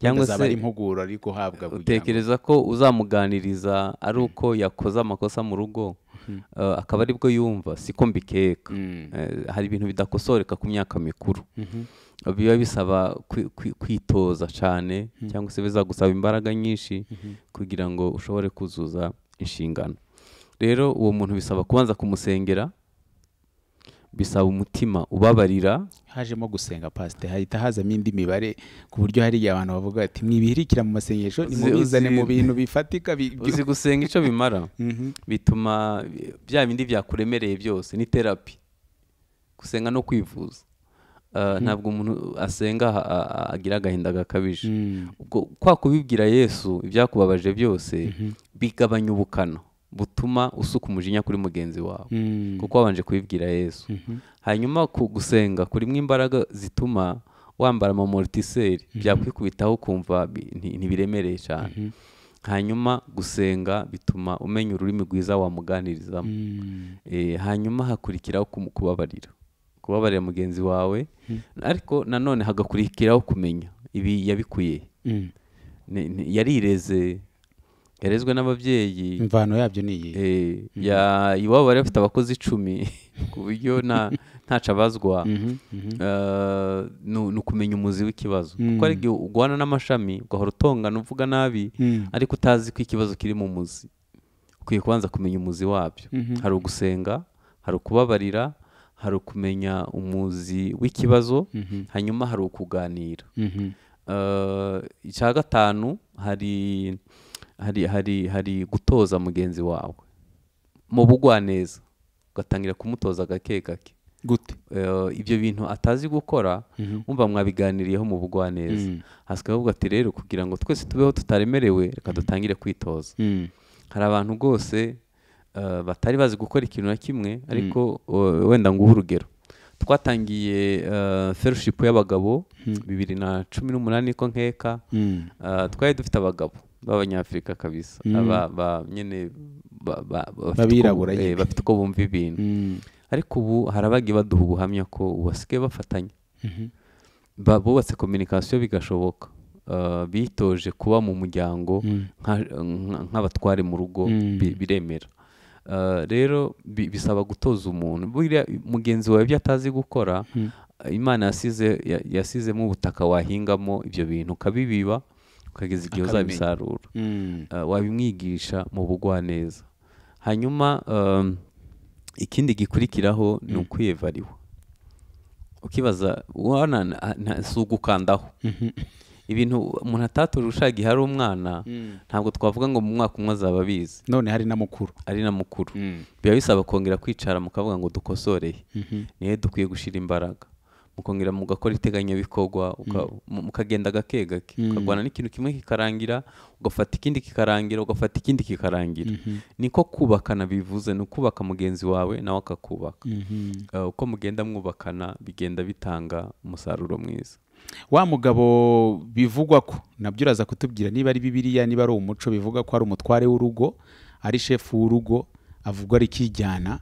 cyangwa se impuguro ari guhabwa utekereza ko uzamuganiriza ari uko yakoze amakosa mu rugo mhm. eh, akaba aribwo yumva siko mbikeka mm. eh, hari ibintu bidakosoreka ku myaka mikuru mhm. biba bisaba kwitoza cyane mhm. cyangwa se bizagusaba imbaraga nyinshi kugira ngo ushobore kuzuza inshingano rero uwo muntu bisaba kubanza kumusengera bisaba umutima ubabarira hajemo gusenga pasite hahita hazamo indi mibare ku buryo hari igihe abantu bavuga bati mwibihirikira mu masengesho nimubizane mu bintu bifatika [laughs] uzi gusenga icyo bimara mhm. bituma bya bindi byakuremereye byose ni terapi gusenga no kwivuza uh, mm. ntabwo umuntu asenga agira agahinda gakabije mm. kwa kubibwira yesu ibyakubabaje byose mhm. bigabanya ubukana butuma usuka umujinya kuri mugenzi wawe mm. kuko wabanje kubibwira yesu mm-hmm. hanyuma gusenga kurimo imbaraga zituma wambara amamoritiseri mm-hmm. byakwikubitaho ukumva ntibiremereye cyane mm-hmm. hanyuma gusenga bituma umenya ururimi rwiza wamuganirizamo mm. eh, hanyuma hakurikiraho kubabarira kubabarira mugenzi wawe mm. ariko nanone hagakurikiraho kumenya ibi yabikuye yarireze yarezwe n'ababyeyi imvano yabyo ni iyi eh, mhm. iwabo bari bafite abakozi icumi [laughs] ku buryo ntacu abazwa mhm, mhm. eh, ni ukumenya umuzi w'ikibazo kuko ari igihe uguhana n'amashami ugahora utongana uvuga nabi ariko utazi ko ikibazo kiri mu muzi ukwiye kubanza kumenya umuzi wabyo hari ugusenga hari ukubabarira hari ukumenya umuzi w'ikibazo hanyuma hari ukuganira eh, icya gatanu hari hari hari hari gutoza mugenzi wawe mu bugwaneza ugatangira kumutoza agake gake gute eh, ibyo bintu atazi gukora mhm. wumva mwabiganiriyeho mu bugwaneza mhm. hasigaye avuga ati rero kugira ngo twese tubeho tutaremerewe reka mhm. dutangire kwitoza hari abantu rwose eh, batari bazi gukora ikintu na kimwe ariko eh, wenda nguhe urugero twatangiye fellowship y'abagabo bibiri na cumi n'umunani ko nkeka twari dufite abagabo b'abanyafurika kabisa mm. aba nyine eh, bafite uko bumva ibintu mm. ariko ubu harabaga baduha ubuhamya ko basigaye bafatanya mm-hmm. bubatse kominikasiyo bigashoboka uh, bitoje kuba mu muryango mm. nk'abatware mu rugo biremera uh, rero bisaba gutoza umuntu mugenzi wawe ibyo atazi gukora imana yasizemo ubutaka wahingamo ibyo bintu ukabibiba ukageza igihe uzabisarura mm. eh, wabimwigisha mu bugwaneza hanyuma um, ikindi gikurikiraho ni mm. ukwiyevariwa ukibaza si ugukandaho mm-hmm. ibintu umuntu atatora ushagiye hari umwana mm. ntabwo twavuga ngo mu mwaka umwe azaba abizi none hari na mukuru ari na mukuru biba bisaba kongera kwicara mukavuga ngo dukosoreye mm-hmm. niyo dukwiye gushyira imbaraga mukongera mugakora iteganyabikorwa mm. mukagenda gake gake mm. ukarwana n'ikintu kimwe kikarangira ugafata ikindi kikarangira ugafata ikindi kikarangira mm-hmm. niko kubakana bivuze ni ukubaka mugenzi wawe nawe akakubaka mm-hmm. eh, uko mugenda mwubakana bigenda bitanga umusaruro mwiza wa mugabo bivugwa ko nabyo uraza kutubwira niba ari bibiriya niba ari umuco bivuga ko ari umutware w'urugo ari shefu w'urugo avugwa ari kijyana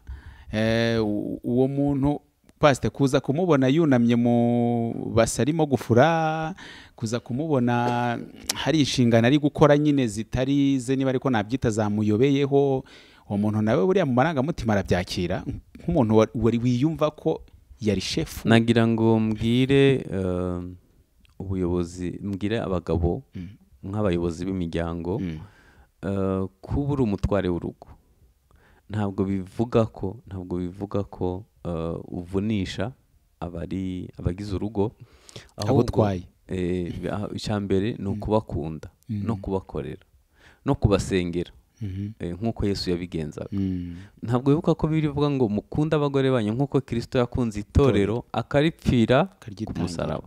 eh, uwo muntu pasite kuza kumubona yunamye mu base arimo gufura kuza kumubona hari inshingano ari gukora nyine zitari ze niba ariko nabyita zamuyobeyeho uwo muntu nawe buriya mu marangamutima arabyakira nk'umuntu wari wiyumva ko yari shefu nagira ngo mbwire eh, ubuyobozi mbwire abagabo mm. nk'abayobozi b'imiryango mm. eh, kuba uri umutware w'urugo ntabwo bivuga ko ntabwo bivuga ko Uh, uvunisha abari abagize urugo abo utwaye eh, icya mbere ni mm. ukubakunda mm. no kubakorera no kubasengera mm-hmm. eh, nk'uko yesu yabigenzaga mm. ntabwo wibuka ko bivuga ngo mukunde abagore banyu nk'uko kirisito yakunze itorero akaripfira ku musaraba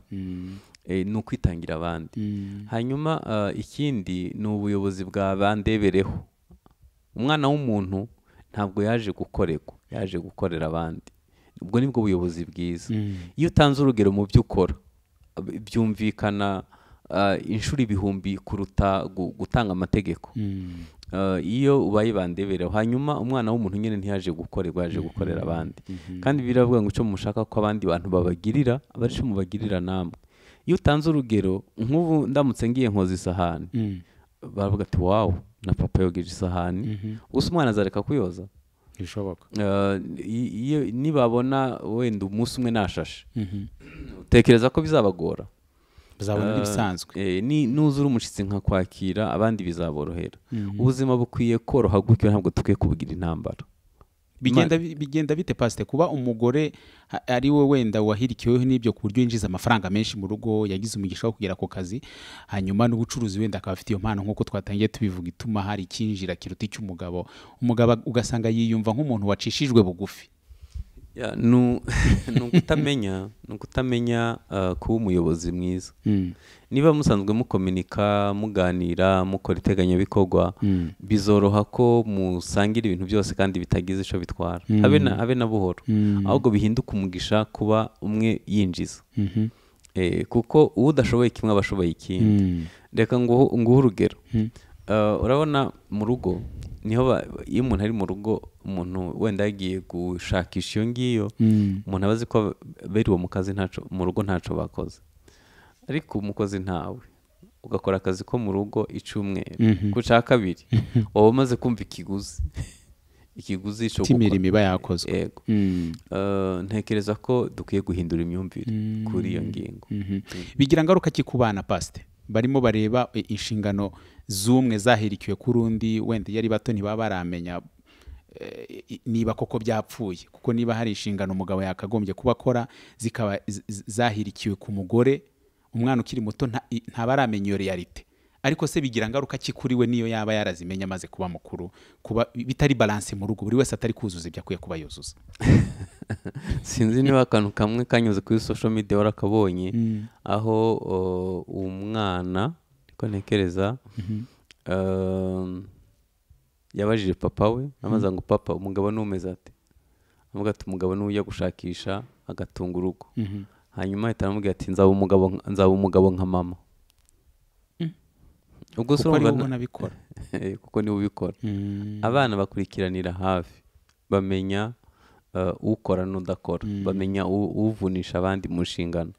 eh, ni ukwitangira abandi hanyuma uh, ikindi ni ubuyobozi bwa bandebereho umwana w'umuntu ntabwo yaje gukorerwa yaje gukorera abandi ubwo ni bwo buyobozi bwiza mm. iyo utanze urugero mu byo ukora byumvikana uh, inshuro ibihumbi kuruta gutanga amategeko mm. uh, iyo ubaye bandeberaho hanyuma umwana w'umuntu nyine ntiyaje gukorerwa yaje mm-hmm. gukorera abandi mm-hmm. kandi biravuga ngo icyo mushaka ko abandi bantu babagirira aba icyo mubagirira namwe iyo utanze urugero nk'ubu ndamutse ngiye nkoza isahani mm. baravuga ati wawu na papa yogeje isahani mm-hmm. gusa umwana azareka kuyoza bishoboka nibabona wenda umunsi umwe nashashe utekereza ko bizabagora bazabona ibisanzwe nuzura umushyitsi nkakwakira abandi bizaborohera ubuzima bukwiye koroha gutyo ntabwo dukwiye kubugira intambara bigenda bite pasite kuba umugore ari we wenda wahirikiweho n'ibyo ku buryo yinjiza amafaranga menshi mu rugo yagize umugisha wo kugera ku kazi hanyuma n'ubucuruzi wenda akaba afite iyo mpano nk'uko twatangiye tubivuga ituma hari icyinjira kiruta icy'umugabo umugabo ugasanga yiyumva nk'umuntu wacishijwe bugufi ni ukutamenya [laughs] ni ukutamenya uh, kuba umuyobozi mwiza hmm. niba musanzwe mukominika muganira mukora iteganyabikorwa hmm. bizoroha ko musangira ibintu byose kandi bitagize icyo bitwara hmm. habe na buhoro ahubwo bihinduka umugisha kuba umwe yinjiza mhm. eh, kuko udashoboye kimwe aba ashoboye ikindi reka nguhe urugero Eh, urabona mu rugo niho iyo umuntu ari mu rugo umuntu wenda yagiye gushakisha iyo ngiyo mm. umuntu abazi ko biriwe mu kazi ntaco mu rugo ntaco bakoze ariko umukozi ntawe ugakora akazi ko mu rugo icyumweru mhm. ku cya kabiri mhm. waba umaze kumva ikiguzi [laughs] ikiguzi cyo cy'imirimo iba yakozwe yego mm. eh, ntekereza ko dukwiye guhindura imyumvire mm. kuri iyo ngingo mhm. bigira ingaruka ki ku bana pasite barimo bareba e, inshingano z'umwe zahirikiwe kuri undi wenda iyo ari bato ntibaba baramenya e, niba koko byapfuye kuko niba hari inshingano umugabo yakagombye kuba akora zikaba zahirikiwe ku mugore umwana ukiri muto ntaba aramenya iyo realite ariko se bigira ngaruka ki kuri we niyo yaba yarazimenya amaze kuba mukuru kuba bitari balanse mu rugo buri wese atari kuzuza ibyo akwiye kuba yuzuza [laughs] [laughs] sinzi niba akantu kamwe kanyuze kuri social media warakabonye mm. aho umwana niko ntekereza mm-hmm. um, yabajije papa we amaze mm-hmm. ngo papa umugabo n'umeze ati avuga ati umugabo niwe ujya gushakisha agatunga urugo mm-hmm. hanyuma ahita aramubwira ati nzaba umugabo nka mama mm. ubwo se urabona [laughs] eh, kuko niwe ubikora mm. abana bakurikiranira hafi bamenya Uh, ukora n'udakora mm. bamenya uvunisha abandi mu nshingano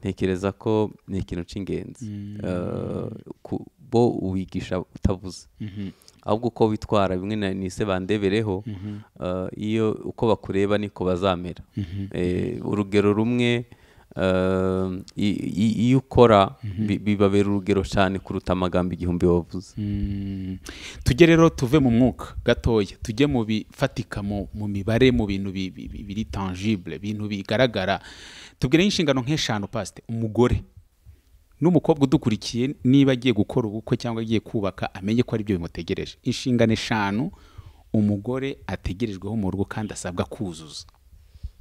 ntekereza ko ni ikintu cy'ingenzi mm. uh, bo wigisha utavuze mm-hmm. ahubwo uko witwara bimwe na n'ise bandebereho mm-hmm. uh, iyo uko bakureba niko bazamera mm-hmm. eh, urugero rumwe Ehm, iyo ukora mhm. bibabera urugero cyane kuruta amagambo igihumbi wavuze mm. tujye rero tuve mu mwuka gatoya tujye mu bifatika mu mibare mu bintu biri tangible ibintu bigaragara tubwire inshingano nk'eshanu pasite umugore n'umukobwa udukurikiye niba agiye gukora ubukwe cyangwa agiye kubaka amenye ko ari aribyo bimutegereje inshingano eshanu umugore ategerejweho mu rugo kandi asabwa kuzuza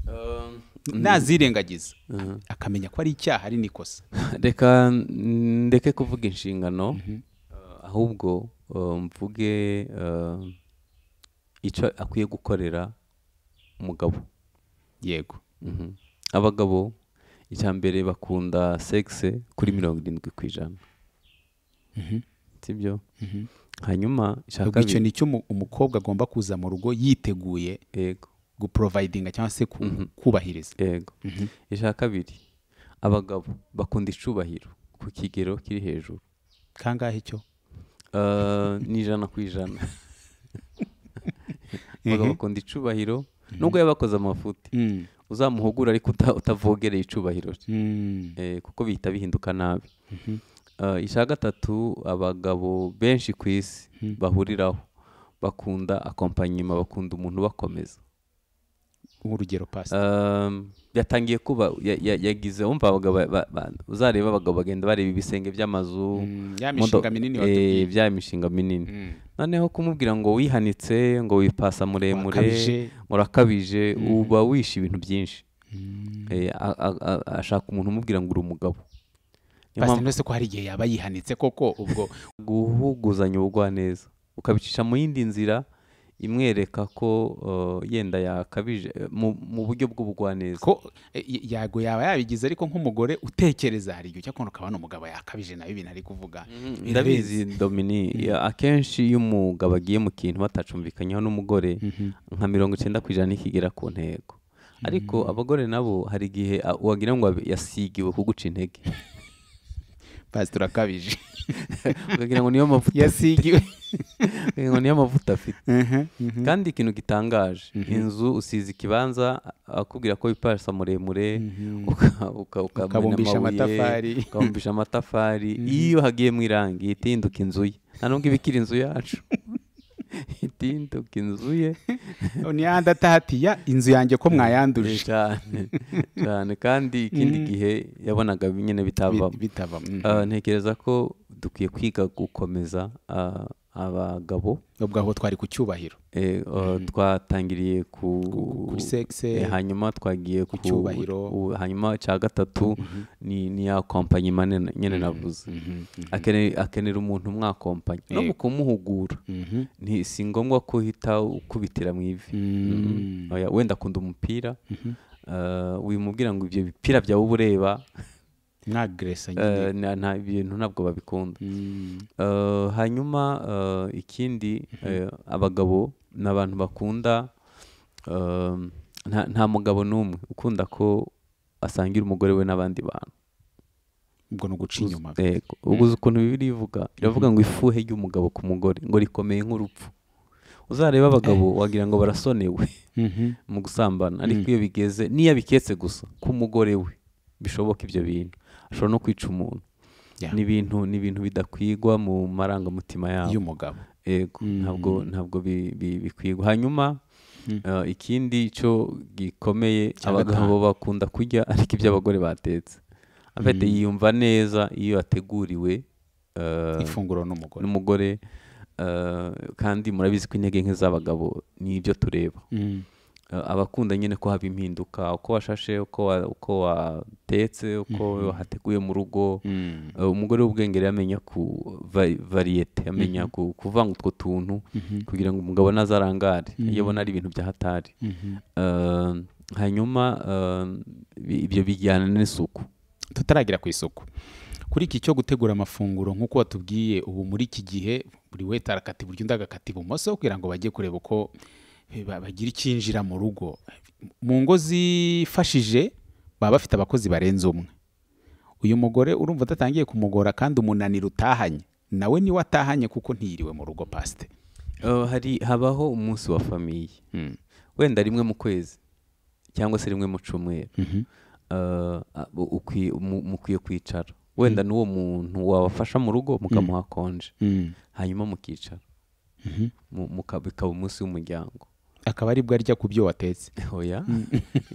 Um, nazirengagiza uh-huh. akamenya ko ari icyaha ari n'ikosa [laughs] reka ndeke kuvuga inshingano mm-hmm. ahubwo uh, mvuge uh, icyo akwiye gukorera umugabo yego mm-hmm. abagabo icya mbere bakunda segise kuri mirongo irindwi ku ijana mm-hmm. sibyo hanyuma icyo ni cyo umukobwa agomba kuza mu rugo yiteguye yego guporovayidinga cyangwa se mhm. kubahiriza yego mhm. icya kabiri abagabo bakunda icyubahiro ku kigero kiri hejuru kangahe icyo ah, ni ijana ku ijana [laughs] abagabo mhm. bakunda icyubahiro nubwo yaba akoze amafuti mm. uzamuhugura ariko utavogereye icyubahiro mm. eh, kuko bihita bihinduka nabi ah, icya gatatu abagabo benshi ku isi bahuriraho bakunda nyuma bakunda umuntu ubakomeza nk'urugero pasi ehm, yatangiye kuba yagize wumva abagabo uzareba abagabo bagenda bareba ibisenge by'amazu mm, ya mishinga minini eh, bya mishinga minini mm. noneho kumubwira ngo wihanitse ngo wipasa muremure urakabije mm. uba wishe ibintu byinshi eh, ashaka umuntu umubwira ngo uri umugabo pasiteri wese ko hari igihe yaba yihanitse koko ubwo [laughs] guhuguzanya ubugwaneza ukabicisha mu yindi nzira imwereka ko uh, yenda yakabije uh, mu buryo bw'ubugwaneza ko e, yago yaba yabigize ariko nk'umugore utekereza hari igihe cyakora ukabona umugabo yakabije nawe ibintu ari kuvuga mm-hmm. ndabizi domini mm-hmm. akenshi iyo umugabo agiye mu kintu batacumbikanyweho n'umugore mm-hmm. nka mirongo icyenda ku ijana ntikigera ku ntego ariko abagore nabo hari igihe wagira ngo yasigiwe kuguca intege [laughs] turakabije akabije [laughs] ukagira ngo niyo mavuta yasigiwe [laughs] ngo niyo mavuta afite uh-huh, uh-huh. kandi ikintu gitangaje mm-hmm. inzu usize ikibanza akubwira ko wipasa muremure mm-hmm. ukabumbisha amatafari ukabumbisha amatafari [laughs] mm-hmm. iyo hagiye mu irangi itinduka inzu ye nta nubwo iba ikiri inzu yacu [laughs] itintuka inzu ye [laughs] niyanda atahatiya inzu yanjye ko mwayanduje [laughs] cyane cyane kandi ikindi mm. gihe yabonaga nyine bitavamo mm. ah, ntekereza ko dukwiye kwiga gukomeza ah, abagabo nubwo aho twari ku cyubahiro eh, eh, mhm. twatangiriye kuri sekise eh, hanyuma twagiye ku cyubahiro hanyuma cya gatatu mhm. ni ya kompanyi nyine mhm. navuze akenera umuntu umwakompanyi no mu kumuhugura si ngombwa ko uhita ukubitira mu ivi mm. wenda akunda umupira wimubwira ngo ibyo bipira byawe ubureba. nta bintu ntabwo babikunda hanyuma ikindi abagabo ni abantu bakunda nta mugabo n'umwe ukunda ko asangira umugore we n'abandi bantu ubwo ni uguca inyuma hmm. uguze ukuntu bibiri ivuga iravuga mhm. ngo ifuhe ry'umugabo ku mugore ngo rikomeye nk'urupfu uzareba abagabo eh. wagira ngo barasonewe mhm. mu gusambana ariko hmm. iyo bigeze niyo abiketse gusa k'umugore we bishoboka ibyo bintu ashobora no kwica umuntu nibintu nibintu bidakwigwa mu marangamutima yabo y'umugabo mm-hmm. ntabwo ntabwo bikwigwa hanyuma mm-hmm. uh, ikindi cyo gikomeye abagabo bakunda kurya [laughs] ariko ibyo abagore batetse afite mm-hmm. yiyumva neza iyo ateguriwe uh, ifunguro n'umugore uh, kandi murabizi ko intege nke z'abagabo ni ibyo tureba Eh, abakunda nyine ko haba impinduka uko washashe uko watetse uko mhm. hateguye mu rugo mm. eh, umugore w'ubwenge rero ku variyete amenya mhm. kuvanga utwo tuntu mhm. kugira ngo umugabo nazarangare iyo abona ari ibintu bya hatari eh, hanyuma ibyo bijyana n'isuku tutaragira ku isuku kuri iki cyo gutegura amafunguro nk'uko watubwiye ubu muri iki gihe buri wese arakata iburyo undi agakata ibumoso kugira ngo bajye kureba uko bagira icyinjira mu rugo mu ngo zifashije baba bafite abakozi barenze umwe uyu mugore urumva adatangiye kumugora kandi umunaniro utahanye nawe niwe atahanye kuko ntiyiriwe mu rugo pasite oh, hari habaho umunsi wa famiye hmm. wenda rimwe mu kwezi cyangwa se rimwe mu cyumweru mhm. uh, mukwiye kwicara wenda hmm. n'uwo muntu wabafasha mu rugo hmm. mukamuha konje hanyuma mukicara mhm. bikaba umunsi w'umuryango akaba aribwo arya ku byo watetse [laughs] oya mm.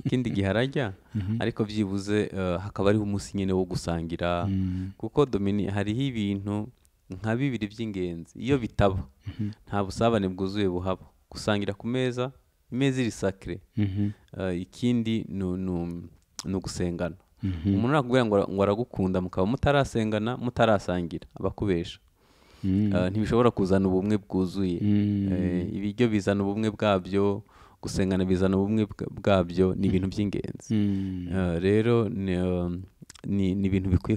[laughs] ikindi gihe arajya mhm. ariko byibuze eh, hakaba hariho umunsi nyine wo gusangira mhm. kuko domini hariho ibintu nka bibiri by'ingenzi iyo bitaba mhm. nta busabane bwuzuye buhaba gusangira ku meza imeza iri sakire eh, ikindi ni ugusengana umuntu nakubwira ngo aragukunda mukaba mutarasengana mutarasangira abakubesha Mm. Eh, ntibishobora kuzana ubumwe bwuzuye mm. eh, ibiryo bizana ubumwe bwabyo gusengana bizana ubumwe bwabyo ni mm. ibintu by'ingenzi eh, rero ni ibintu bikwiye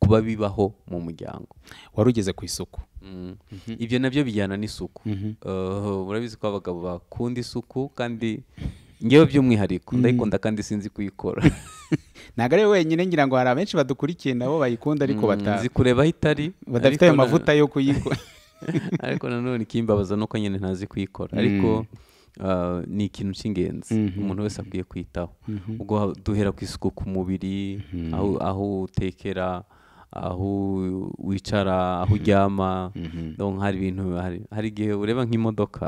kuba bibaho mu muryango wari ugeze ku isuku mhm. ibyo nabyo bijyana n'isuku mhm. urabizi ko abagabo bakunda isuku kandi ngewe by'umwihariko ndayikunda kandi sinzi kuyikora [laughs] [laughs] ntabwo ari we wenyine ngira ngo hari abenshi badukurikiye nabo bayikunda ariko mm. batazi kureba aho itari badafite ayo mavuta yo kuyikora [laughs] ariko nanone ikimbabaza nuko nyine ntazi kuyikora mm. ariko uh, ni ikintu cy'ingenzi mhm. umuntu wese akwiye kwitaho mhm. ubwo duhera ku isuku ku mubiri mhm. aho utekera aho wicara aho uryama hari ibintu hari igihe ureba nk'imodoka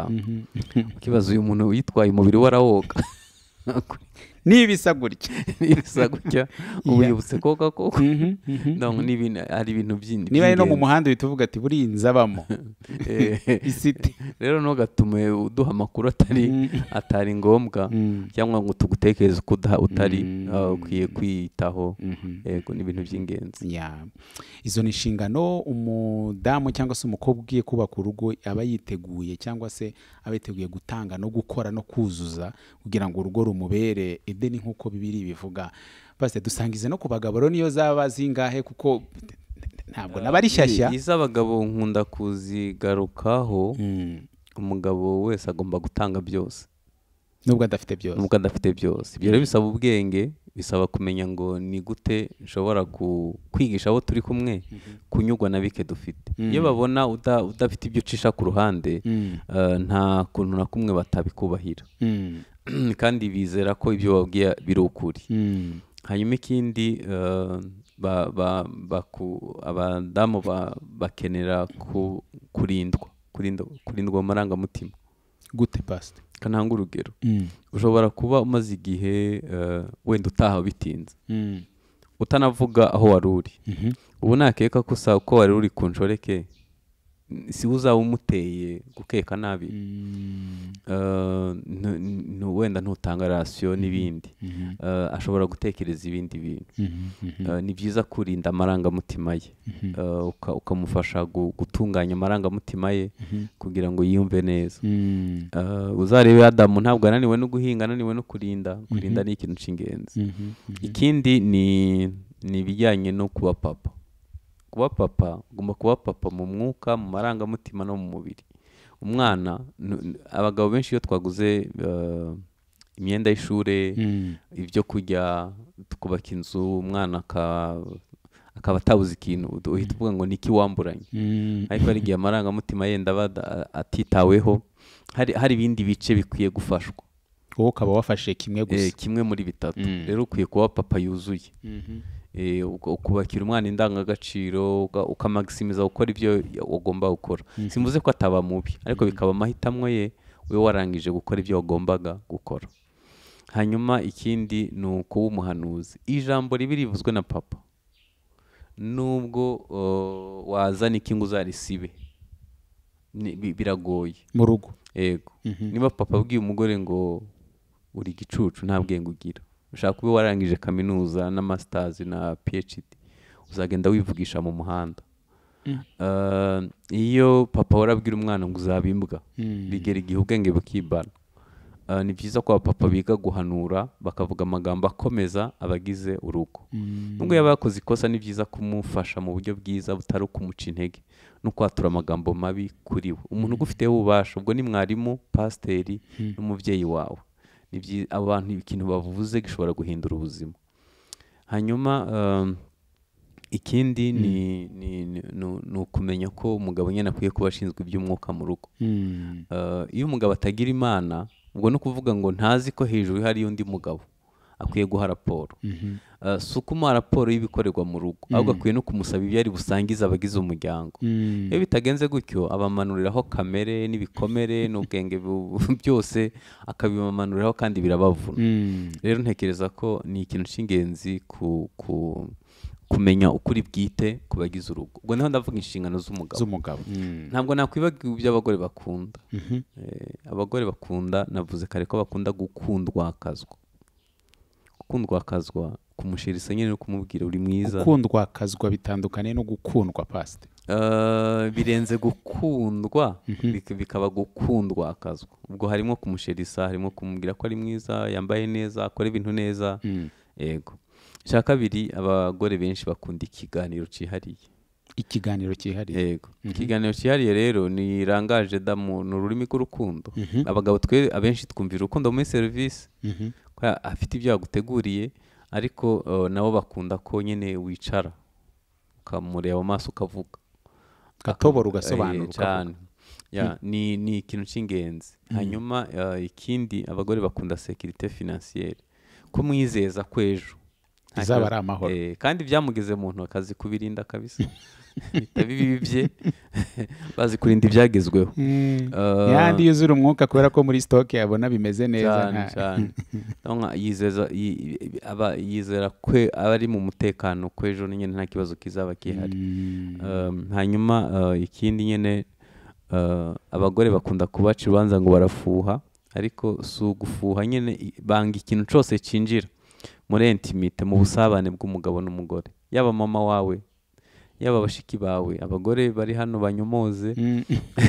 ukibaza uyu muntu uyitwaye umubiri warawoga. [laughs] n'ibisa gutya [laughs] n'ibisa gutya ubibutse koga koko hari ibintu byinshi niba ari no mu muhanda uhita uvuga ati buriya inzu abamo [laughs] eh, isite [laughs] rero ntugatume uduha amakuru atari mm. atari ngombwa mm. cyangwa ngo tugutekereze uko utari mm. ah, ukwiye kwitaho mm-hmm. yego ni ibintu by'ingenzi izo ni inshingano umudamu cyangwa se umukobwa ugiye kubaka urugo aba yiteguye cyangwa se aba yiteguye gutanga no gukora no kuzuza kugira ngo urugo rumubere edeni nk'uko bibiri bivuga basi dusangize no ku bagabo rero niyo zaba zingahe kuko ntabwo naba ari shyashya iz'abagabo nkunda kuzigarukaho hmm. umugabo wese agomba gutanga byose nubwo adafite byose nubwo adafite byose ibyo rero bisaba ubwenge bisaba kumenya ngo ni gute nshobora kwigisha abo turi kumwe mhm. kunyugwa na bike dufite hmm. iyo babona udafite ibyo ucisha ku ruhande hmm. eh, nta kuntu na kumwe batabikubahira [clears throat] kandi bizera ko ibyo bababwiye biri ukuri hmm. hanyuma ikindi eh, abadamu bakenera kurindwa kurindwa amarangamutima gute pasite kananga urugero hmm. ushobora kuba umaze igihe eh, wenda utaha bitinze hmm. utanavuga aho wari uri mhm. ubu nakeka ko uko wari uri ku nshoreke si we uzaba umuteye gukeka nabi mm. eh, wenda ntutanga rasiyo mm-hmm. n'ibindi mm-hmm. Eh, ashobora gutekereza ibindi bintu mm-hmm. eh, ni byiza kurinda amarangamutima ye ukamufasha gutunganya amarangamutima ye kugira ngo yiyumve neza mm. uzarebe adamu ntabwo ananiwe no guhinga ananiwe no kurinda kurinda ni ikintu cy'ingenzi ikindi ni ibijyanye no kuba papa kuba papa ugomba kuba papa mu mwuka mu marangamutima no mu mubiri umwana abagabo benshi iyo twaguze eh, imyenda y'ishuri hmm. ibyo kurya tukubaka inzu umwana akaba atabuze ikintu uhita uvuga ngo ni iki wamburanye hmm. ariko hari igihe amarangamutima yenda aba atitaweho hari ibindi bice bikwiye gufashwa wowe ukaba wafashe kimwe gusa eh, kimwe muri bitatu hmm. rero ukwiye kuba papa yuzuye mhm. Eh, ukubakira umwana indangagaciro ukamakisimiza gukora ibyo ugomba gukora mhm. simvuze ko ataba mubi ariko mhm. bikaba amahitamo ye we warangije gukora ibyo wagombaga gukora hanyuma ikindi ni ukuba umuhanuzi ijambo ribi rivuzwe na papa nubwo wazana ikingu uzarisibe biragoye mu rugo yego mhm. niba papa abwiye umugore ngo uri igicucu nta bwenge ugira ushaka kuba warangije kaminuza na masitazi na phd uzagenda wivugisha mu muhanda mm. eh, iyo papa warabwira umwana ngo uzaba mm. bigera igihe ubwenge bukibana eh, ni byiza ko abapapa biga guhanura bakavuga amagambo akomeza abagize urugo mm. nubwo yaba yakoze ikosa ni byiza kumufasha mu buryo bwiza butari ukumuca intege no kwatura amagambo mabi kuri we umuntu ugufiteho ububasha ubwo ni mwarimu pasiteri n'umubyeyi wawe abantu ikintu bavuze gishobora guhindura ubuzima hanyuma um, ikindi hmm. ni ukumenya ko umugabo nyine akwiye kuba ashinzwe iby'umwuka mu rugo hmm. uh, iyo umugabo atagira imana ubwo ni ukuvuga ngo ntazi ko hejuru hariyo undi mugabo akwiye guha raporo mhm. Eh, suko umuha raporo y'ibikorerwa mu rugo ahubwo mm. akwiye no kumusaba ibyo ari busangize abagize umuryango mm. iyo bitagenze gutyo abamanuriraho kamere n'ibikomere [laughs] n'ubwenge byose akabibamanuriraho kandi birabavuna mm. rero ntekereza ko ni ikintu cy'ingenzi ku ku kumenya ukuri bwite ku bagize urugo ubwo naho ndavuga inshingano z'umugabo ntabwo nakwibaga ibyo abagore bakunda mm-hmm. eh, abagore bakunda navuze kare ko bakunda gukundwakazwa gukundwakazwa kumusherisa nyine no kumubwira uri mwiza gukundwa kazwa bitandukanye no gukundwa pasite uh, birenze gukundwa mhm. bikaba gukundwa akazwa ubwo harimo kumusherisa harimo kumubwira ko ari mwiza yambaye neza akora ibintu neza mm. yego cya kabiri abagore benshi bakunda ikiganiro cyihariye ikiganiro cyihariye yego mhm. ikiganiro cyihariye rero ntirangaje damu ni ururimi rw'urukundo mhm. abagabo twe abenshi twumvira urukundo muri serivisi afite ibyo yaguteguriye ariko eh, nabo bakunda ko nyine wicara ukamureba amaso ukavuga ugatobora ugasobanura eh, cyane ni ikintu cy'ingenzi mm. hanyuma eh, ikindi abagore bakunda sekirite finansiyeri kumwizeza ko ejo izaba ari amahoro kandi byamugeze mu ntoki azi kubirinda kabisa [laughs] bibye bazi kurinda ibyagezweho hmm. euh, yandi yuzura umwuka kubera ko muri sitoke yabona bimeze neza aba yizera ko aba ari mu mutekano ko ejo nyine nta kibazo kizaba kihari hmm. um, hanyuma uh, ikindi nyine uh, abagore bakunda kubaca urubanza ngo barafuha ariko si ugufuha nyine banga ikintu cyose cyinjira muri intimite mu busabane bw'umugabo n'umugore yaba mama wawe yaba bashiki bawe abagore bari hano banyomoze mm.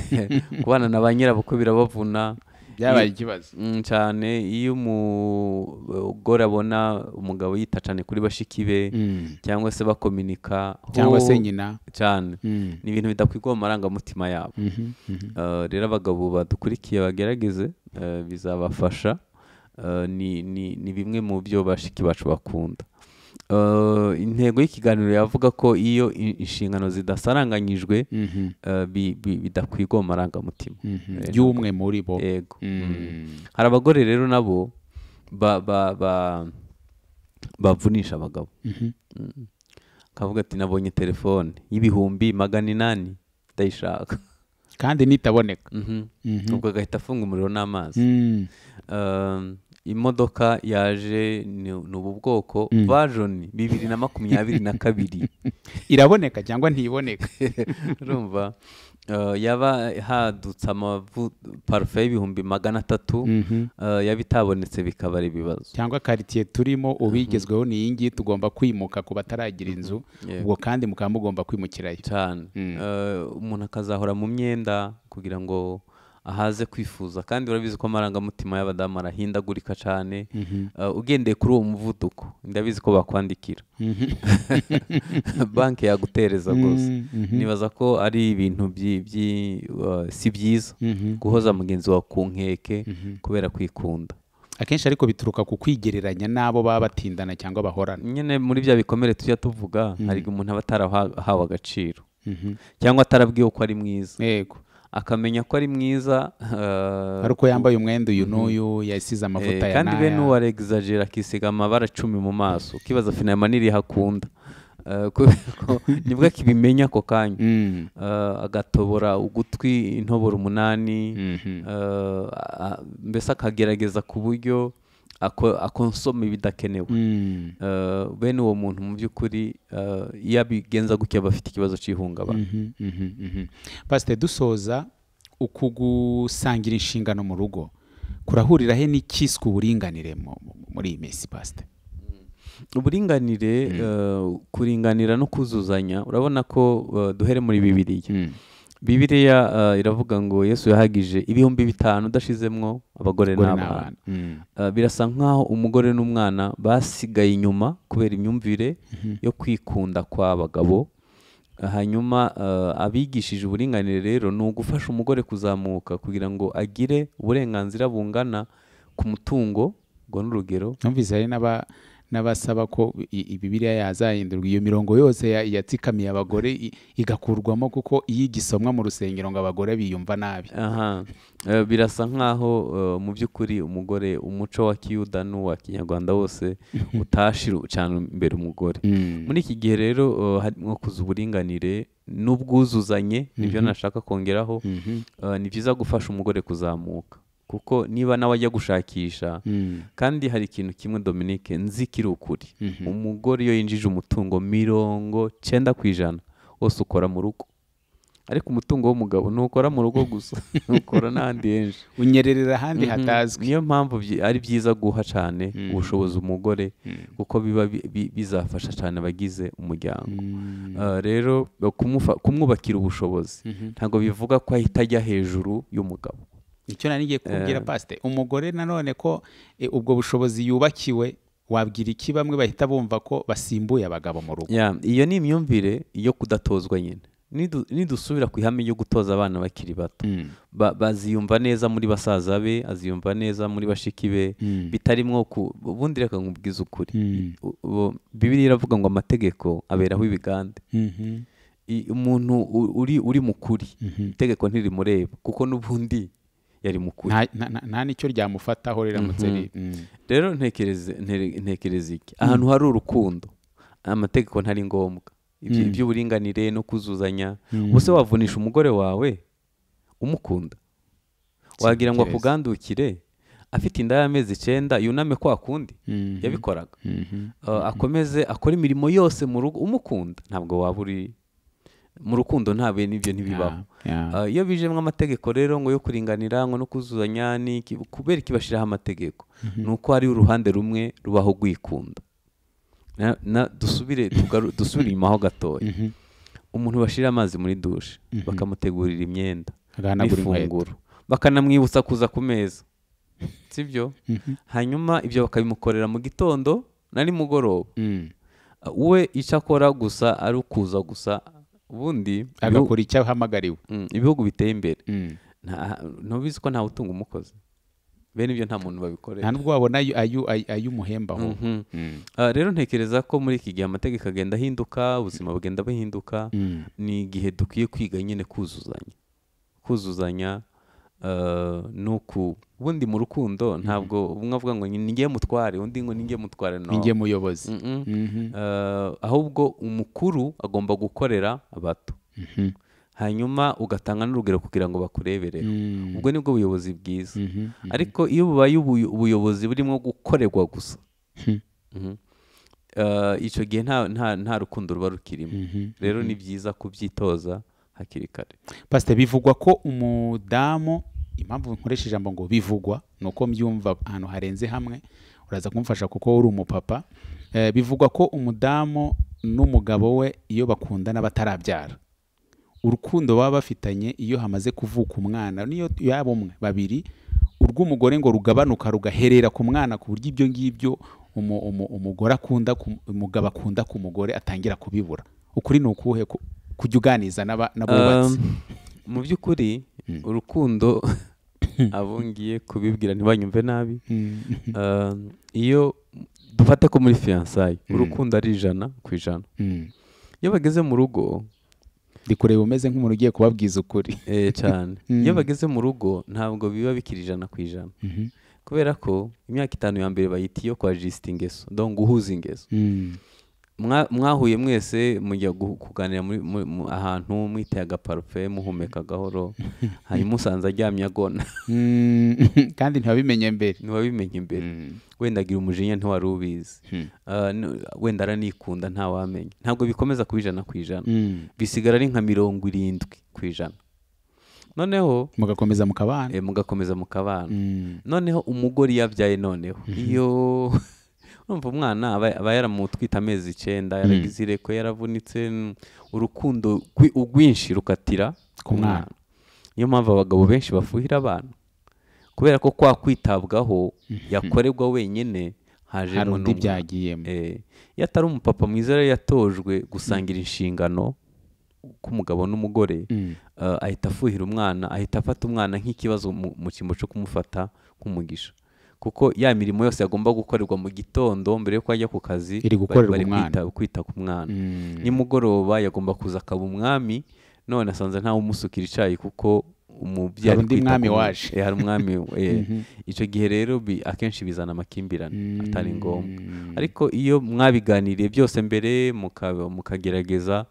[laughs] kubana na ba nyirabukwe birabavuna byabaye ikibazo mm, cyane iyo umugore abona umugabo yita cyane kuri bashiki be mm. cyangwa se bakominika cyangwa se nyina cyane ni ibintu bidakwirwa mu marangamutima yabo mhm, mhm. Eh, rero abagabo badukurikiye bagerageze eh, bizabafasha eh, ni bimwe mu byo bashiki bacu bakunda Eh, intego y'ikiganiro yavuga ko iyo inshingano zidasaranganyijwe mhm. eh, bidakwigwa mu marangamutima mhm. eh, y'umwe muri bo mhm. mm. hari abagore rero nabo bavunisha abagabo akavuga mm. ati nabonye telefone y'ibihumbi magana inani ndayishaka kandi nitaboneka ubwo agahita afunga umuriro n'amazi mm. imodoka yaje ni ubu bwoko vajoni mm. bibiri na makumyabiri na kabiri [laughs] iraboneka cyangwa ntiboneka [laughs] urumva uh, yaba hadutse amavu parufe y'ibihumbi magana atatu mhm. uh, yaba itabonetse bikaba ari ibibazo cyangwa karitsiye turimo mhm. ubigezweho iyi ngiyi tugomba kwimuka ku bataragira inzu ubwo kandi mukaba mugomba kwimukirayo cyane mm. uh, umuntu akazahora mu myenda kugira ngo ahaze kwifuza kandi urabizi ko amarangamutima y'abadamu arahindagurika cyane mhm. uh, ugendeye kuri uwo muvuduko ndabizi ko bakwandikira [laughs] banki yagutereza mm, rwose mhm. nibaza ko ari ibintu uh, si byiza mhm. guhoza mugenzi wa ku nkeke kubera kwikunda akenshi ariko bituruka ku kwigereranya n'abo baba batindana cyangwa bahorana nyine muri bya bikomere tujya tuvuga hari umuntu aba atarahawe agaciro cyangwa atarabwiwe ko ari mwiza yego akamenya ko ari mwiza eh, ari uko yambaye umwenda uyu mhm. n'uyu yasize amavuta eh, ya kandi be n'uwaregizagera akisiga amabara cumi mu maso ukibaza finama hakunda. Eh, [laughs] nibwo akibimenya ako kanya mm. agatobora ugutwi intobora umunani mhm. mbese akagerageza ku buryo akonsoma ibidakenewe hmm. eh, bene uwo muntu mu by'ukuri eh, iyo abigenza gutya aba afite ikibazo cy'ihungabana mhm, mhm, mhm. pasite dusoza uku gusangira inshingano mu rugo kurahurira he n'icyiswe uburinganire muri iyi minsi pasite hmm. uburinganire hmm. Eh, kuringanira no kuzuzanya urabona ko duhere muri bibiriya bibiriya eh, iravuga ngo yesu yahagije ibihumbi bitanu udashizemo abagore n'abana mm. eh, birasa nk'aho umugore n'umwana basigaye inyuma kubera imyumvire mhm. yo kwikunda kw'abagabo eh, hanyuma abigishije uburinganire rero ni ugufasha umugore kuzamuka kugira ngo agire uburenganzira bungana ku mutungo ngo nurugero ni n'aba n'abasaba ko bibiriya yazahindurwa iyo mirongo yose yatsikamiye abagore igakurwamo kuko iyo igisomwa mu rusengero ngo abagore biyumva nabi eh, birasa nk'aho eh, mu by'ukuri umugore umuco wa kiyuda n'uwa kinyarwanda wose [laughs] utashira cyane imbere umugore hmm. muri iki gihe rero eh, harimo kuza uburinganire n'ubwuzuzanye hmm. nibyo nashaka kongeraho hmm. ni byiza gufasha umugore kuzamuka kuko niba nawe ajya gushakisha hmm. kandi hari ikintu kimwe Dominique nzi kiri ukuri mhm. umugore iyo yinjije umutungo mirongo cyenda ku ijana wose ukora mu rugo ariko umutungo w'umugabo ntukora mu rugo gusa [laughs] ukora n'ahandi henshi unyererera ahandi mhm. hatazwi niyo mpamvu ari byiza guha cyane mhm. ubushobozi umugore kuko biba bizafasha cyane abagize umuryango ah, rero kumwubakira ubushobozi ntabwo bivuga ko ahita ajya hejuru y'umugabo icyo nari ngiye kubwira eh. pasite umugore nanone ko eh, ubwo bushobozi yubakiwe wabwira iki bamwe bahita bumva ko basimbuye abagabo mu rugo iyo ni imyumvire yo kudatozwa nyine nidusubira ku ihame ryo gutoza abana bakiri bato mm. baziyumva neza muri basaza be aziyumva neza muri bashiki be mm. bitarimwo ubundi reka nkubwize ukuri mm. bibiri iravuga ngo amategeko aberaho ibigande mm-hmm. umuntu uri uri mukuri mm-hmm. itegeko ntirimureba kuko n'ubundi yari mukuru nta n'icyo ryamufataho riramutse mhm. mm. rero ntekereza iki ahantu mm. hari urukundo amategeko ntari ngombwa mm. iby'uburinganire no kuzuzanya ubuse wavunisha umugore wawe umukunda wagira ngo akugandukire afite inda y'amezi icyenda yuname kwa kundi mhm. yabikoraga mhm. Uh, akomeze akore imirimo yose mu rugo umukunda ntabwo waba uri mu rukundo nta bintu ibyo ntibibaho ah, iyo bijemo amategeko rero ngo yo kuringanira ngo no kuzuzanya ni kubera ikibashyiraho amategeko mm-hmm. ni uko hari uruhande rumwe rubaho rwikunda dusubire dusubire inyuma ho gatoya mm-hmm. umuntu bashyira amazi muri dushe mm-hmm. bakamutegurira imyenda n'ifunguro bakanamwibutsa kuza ku meza sibyo hanyuma ibyo bakabimukorera mu gitondo na nimugoroba mm. ah, we icyo akora gusa ari ukuza gusa ubundi agakora icyo ahamagariwe mm, ibihugu biteye imbere mm. ntubizi ko nta utunga umukozi bene ibyo nta muntu babikorera nta nubwo wabona ay'umuhemba mhm. mm. ah, rero ntekereza ko muri iki gihe amategeko agenda ahinduka ubuzima bugenda buhinduka ni igihe dukwiye kwiga nyine kuzuzanya kuzuzanya Eh, nuku ubundi mu rukundo mhm. ntabwo umwe avuga ngo ninge mutware undi ngo ni njye mutware ninge muyobozi mhm. eh, ahubwo umukuru agomba gukorera abato mhm. hanyuma ugatanga n'urugero kugira ngo bakurebere mm. ubwo nibwo buyobozi bwiza ariko iyo bubaye ubuyobozi burimo gukorerwa gusa eh, icyo gihe nta rukundo ruba rukirimo rero ni byiza kubyitoza hakiri kare pasita bivugwa ko umudamu impamvu nkoresha ijambo ngo bivugwa ni uko mbyumva ahantu harenze hamwe uraza kumfasha kuko uri umupapa eh, bivugwa ko umudamu n'umugabo we iyo bakundana batarabyara urukundo baba bafitanye iyo hamaze kuvuka umwana niyo yaba umwe babiri urw'umugore ngo rugabanuka rugaherera ku mwana ku buryo ibyo ngibyo umugore akunda umugabo akunda ku mugore atangira kubibura ukuri ni ukuhe kujya uganiza n'abubatsi mu by'ukuri hmm. urukundo hmm. abungiye kubibwira ntibanyumve nabi hmm. eh, iyo dufata ko muri fiyansayi urukundo ari ijana ku ijana iyo bageze mu rugo ndi umeze nk'umuntu ugiye kubabwiza ukuri [laughs] eh, cyane iyo bageze mu rugo ntabwo biba bikiri ijana ku ijana kubera ko imyaka itanu ya mbere bayita iyo kwa jisita ingeso guhuza ingeso mwahuye mwese mujya kuganira ahantu mwiteye agaparufe muhumeka gahoro [laughs] hanyuma usanze aryamye agona mm. [laughs] kandi ntiwabimenye mbere ntiwabimenye mbere mm. wenda agira umujinya ntiwari ubizi hmm. ah, wenda aranikunda ntawamenya ntabwo bikomeza ku ijana ku ijana hmm. bisigara ari nka mirongo irindwi ku ijana noneho mugakomeza mukabana eh, mugakomeza mukabana hmm. noneho umugore iyo abyaye noneho iyo numva umwana aba yaramutwite amezi icyenda hmm. yaragize ireko yaravunitse mm, urukundo urwinshi rukatira ku mwana niyo mpamvu abagabo benshi bafuhira abana kubera ko kwa kwitabwaho hmm. yakorerwa wenyine haje undi byagiyemo iyo eh, atari umupapa mwiza rero yatojwe gusangira hmm. inshingano k'umugabo n'umugore eh, ahita afuhira umwana ahita afata umwana nk'ikibazo mu cyimbo cyo kumufata nk'umugisha kuko ya mirimo yose yagomba gukorerwa mu gitondo mbere yo ajya ku kazi iri gukorerwa umwana kwita ku mwana mm. nimugoroba yagomba kuza akaba umwami none asanze ntawe umusukira icyayi kuko umubyeyi ari kwita ku waje eh, hari umwami [laughs] eh, mhm. icyo gihe rero akenshi bizana amakimbirane mm. atari ngombwa mm. ariko iyo mwabiganiriye byose mbere mukagerageza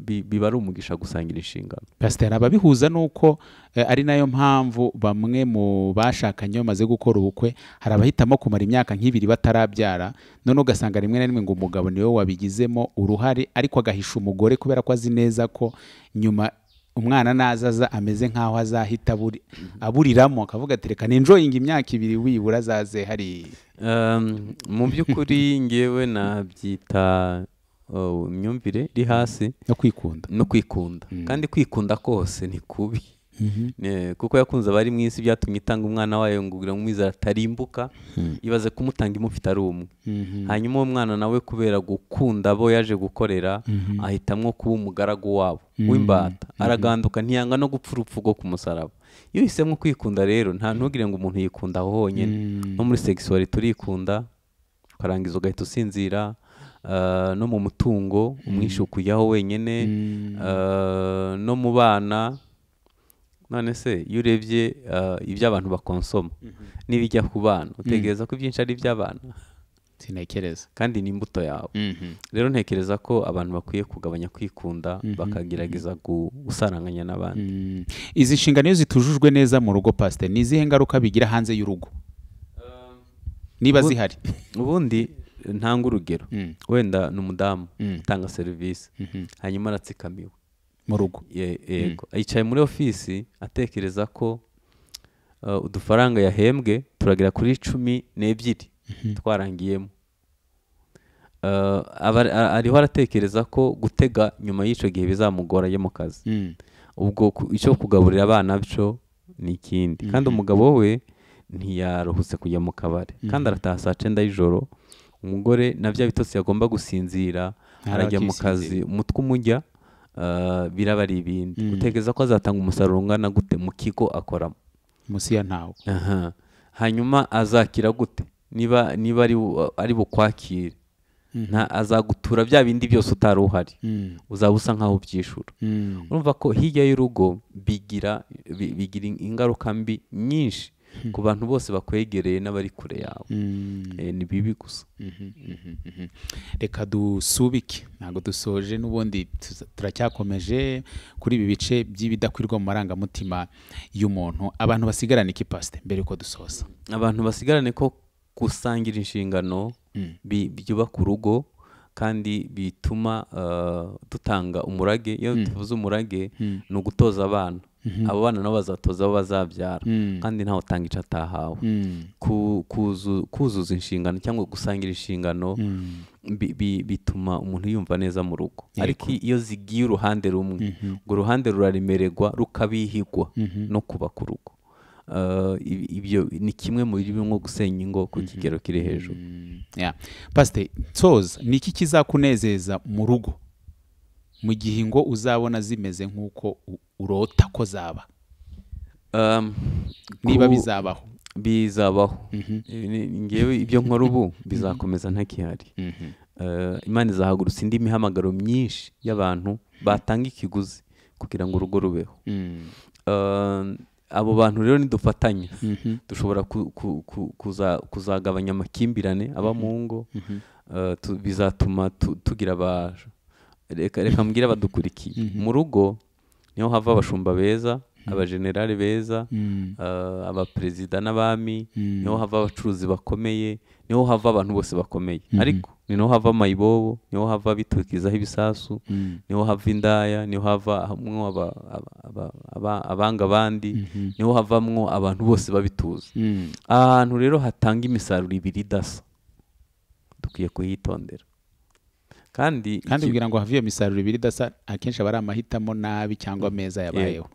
biba ari umugisha gusangira inshingano pasiteri ababihuza ni uko eh, ari nayo mpamvu bamwe mu bashakanye bamaze gukora ubukwe hari abahitamo kumara imyaka nk'ibiri batarabyara none ugasanga rimwe na rimwe ngo umugabo niwe wabigizemo uruhare ariko agahisha umugore kubera ko azi neza ko nyuma umwana naza aza ameze nk'aho azahita mhm. aburiramo akavuga ati reka ninjoyinga imyaka ibiri wibura azaze hari mu by'ukuri [laughs] ngewe nabyita Oh, imyumvire iri hasi no kwikunda no kwikunda mm. kandi kwikunda kose ni kubi mm-hmm. kuko yakunze abari mu isi byatumye itanga umwana wayo ngo ugure mwiza atarimbuka mm. ibaze kumutanga imufite ari umwe mm-hmm. hanyuma uwo mwana nawe kubera gukunda abo yaje gukorera mm-hmm. ahitamo kuba umugaragu wabo w'imbata araganduka ntiyanga no gupfa urupfu rwo ku musaraba iyo uhisemo kwikunda rero nta mm. ntugire ngo umuntu yikundaho honyine no muri segisiwari turikunda ukarangiza ugahita usinzira Eh, no mu mutungo mm. umwishukuyeho wenyine mm. eh, no mu bana none se iyo urebye eh, ibyo abantu bakonsoma mm-hmm. n'ibijya ku bana mm. utekereza ko ibyinshi ari iby'abana sinakereza kandi ni imbuto yawe mm-hmm. rero ntekereza ko abantu bakwiye kugabanya kwikunda mm-hmm. bakagerageza gusaranganya n'abandi izi nshingano iyo zitujujwe neza mu rugo pasite ni izihe ngaruka bigira hanze y'urugo niba zihari ubundi ntanga urugero mm. wenda ni umudamu mm. utanga serivisi mm-hmm. hanyuma aratsikamiwe mu rugo yego mm. yicaye muri ofisi atekereza ko uh, udufaranga yahembwe turagera kuri cumi n'ebyiri mm-hmm. twarangiyemo uh, ariho aratekereza ko gutega nyuma y'icyo gihe bizamugora ajya mu kazi ubwo icyo kugaburira abana byo ni ikindi kandi mm-hmm. umugabo we ntiyaruhutse kujya mu kabari kandi arataha saa cyenda y'ijoro umugore na bya bitotsi agomba gusinzira arajya mu kazi umutwe umujya uh, biraba ari ibindi mm. utekereza ko azatanga umusaruro ungana gute mu kigo akoramo munsi ya ntawe hanyuma azakira gute niba niba ari bukwakire mm. azagutura bya bindi byose utari uhari mm. uzaba usa nk'aho ubyishura urumva ko hirya y'urugo bigira bigira ingaruka mbi nyinshi [laughs] ku bantu bose bakwegereye n'abari kure yawe mm. eh, ni bibi gusa mm-hmm, mm-hmm, mm-hmm. reka dusubike ntabwo dusoje n'ubundi turacyakomeje kuri ibi bice by'ibidakwirwa mu marangamutima y'umuntu abantu basigarane iki mbere yuko dusoza abantu basigarane ko gusangira inshingano mm. byubaka urugo kandi bituma uh, dutanga umurage iyo mm. tuvuze umurage ni ugutoza abana abo mm-hmm. bana nabo bazatoza abo bazabyara mm. kandi ntawe utanga icyo atahawe mm. kuzuza inshingano cyangwa gusangira inshingano mm. bituma umuntu yumva neza mu rugo ariko iyo zigiye uruhande rumwe mm-hmm. ngo uruhande ruraremererwa rukabihigwa mm-hmm. no kuba ku rugo uh, ibyo ni kimwe mu birimo gusenya ingo ku kigero kiri hejuru pasite nsoza ni iki kizakunezeza mu rugo mu gihe ingo uzabona zimeze nk'uko urota ko zaba um, niba bizabaho bizabaho mhm. ngewe ibyo nkora ubu bizakomeza ntakihari mhm. uh, imana izahagurutse indi mihamagaro myinshi y'abantu batanga ikiguzi kugira ngo urugo rubeho mm. um, abo bantu rero nidufatanya mhm. dushobora kuzagabanya amakimbirane aba mu ngo uh, bizatuma tugira abaje reka mbwira abadukurikiye mu rugo niho hava mm. abashumba beza mm. abajenerali beza mm. uh, abaperezida n'abami niho hava abacuruzi bakomeye niho hava abantu bose bakomeye mm-hmm. ariko niho hava amayibobo niho hava abitwikizaho ibisasu niho hava indaya niho havamwo abanga abandi mm-hmm. niho havamwo abantu bose babituza ahantu rero hatanga imisaruro ibiri idasa dukwiye kuhitondera kandi kandi kugira ngo have iyo misaruro ibiri idasa akenshi aba ari amahitamo nabi cyangwa ameza mm. yabayeho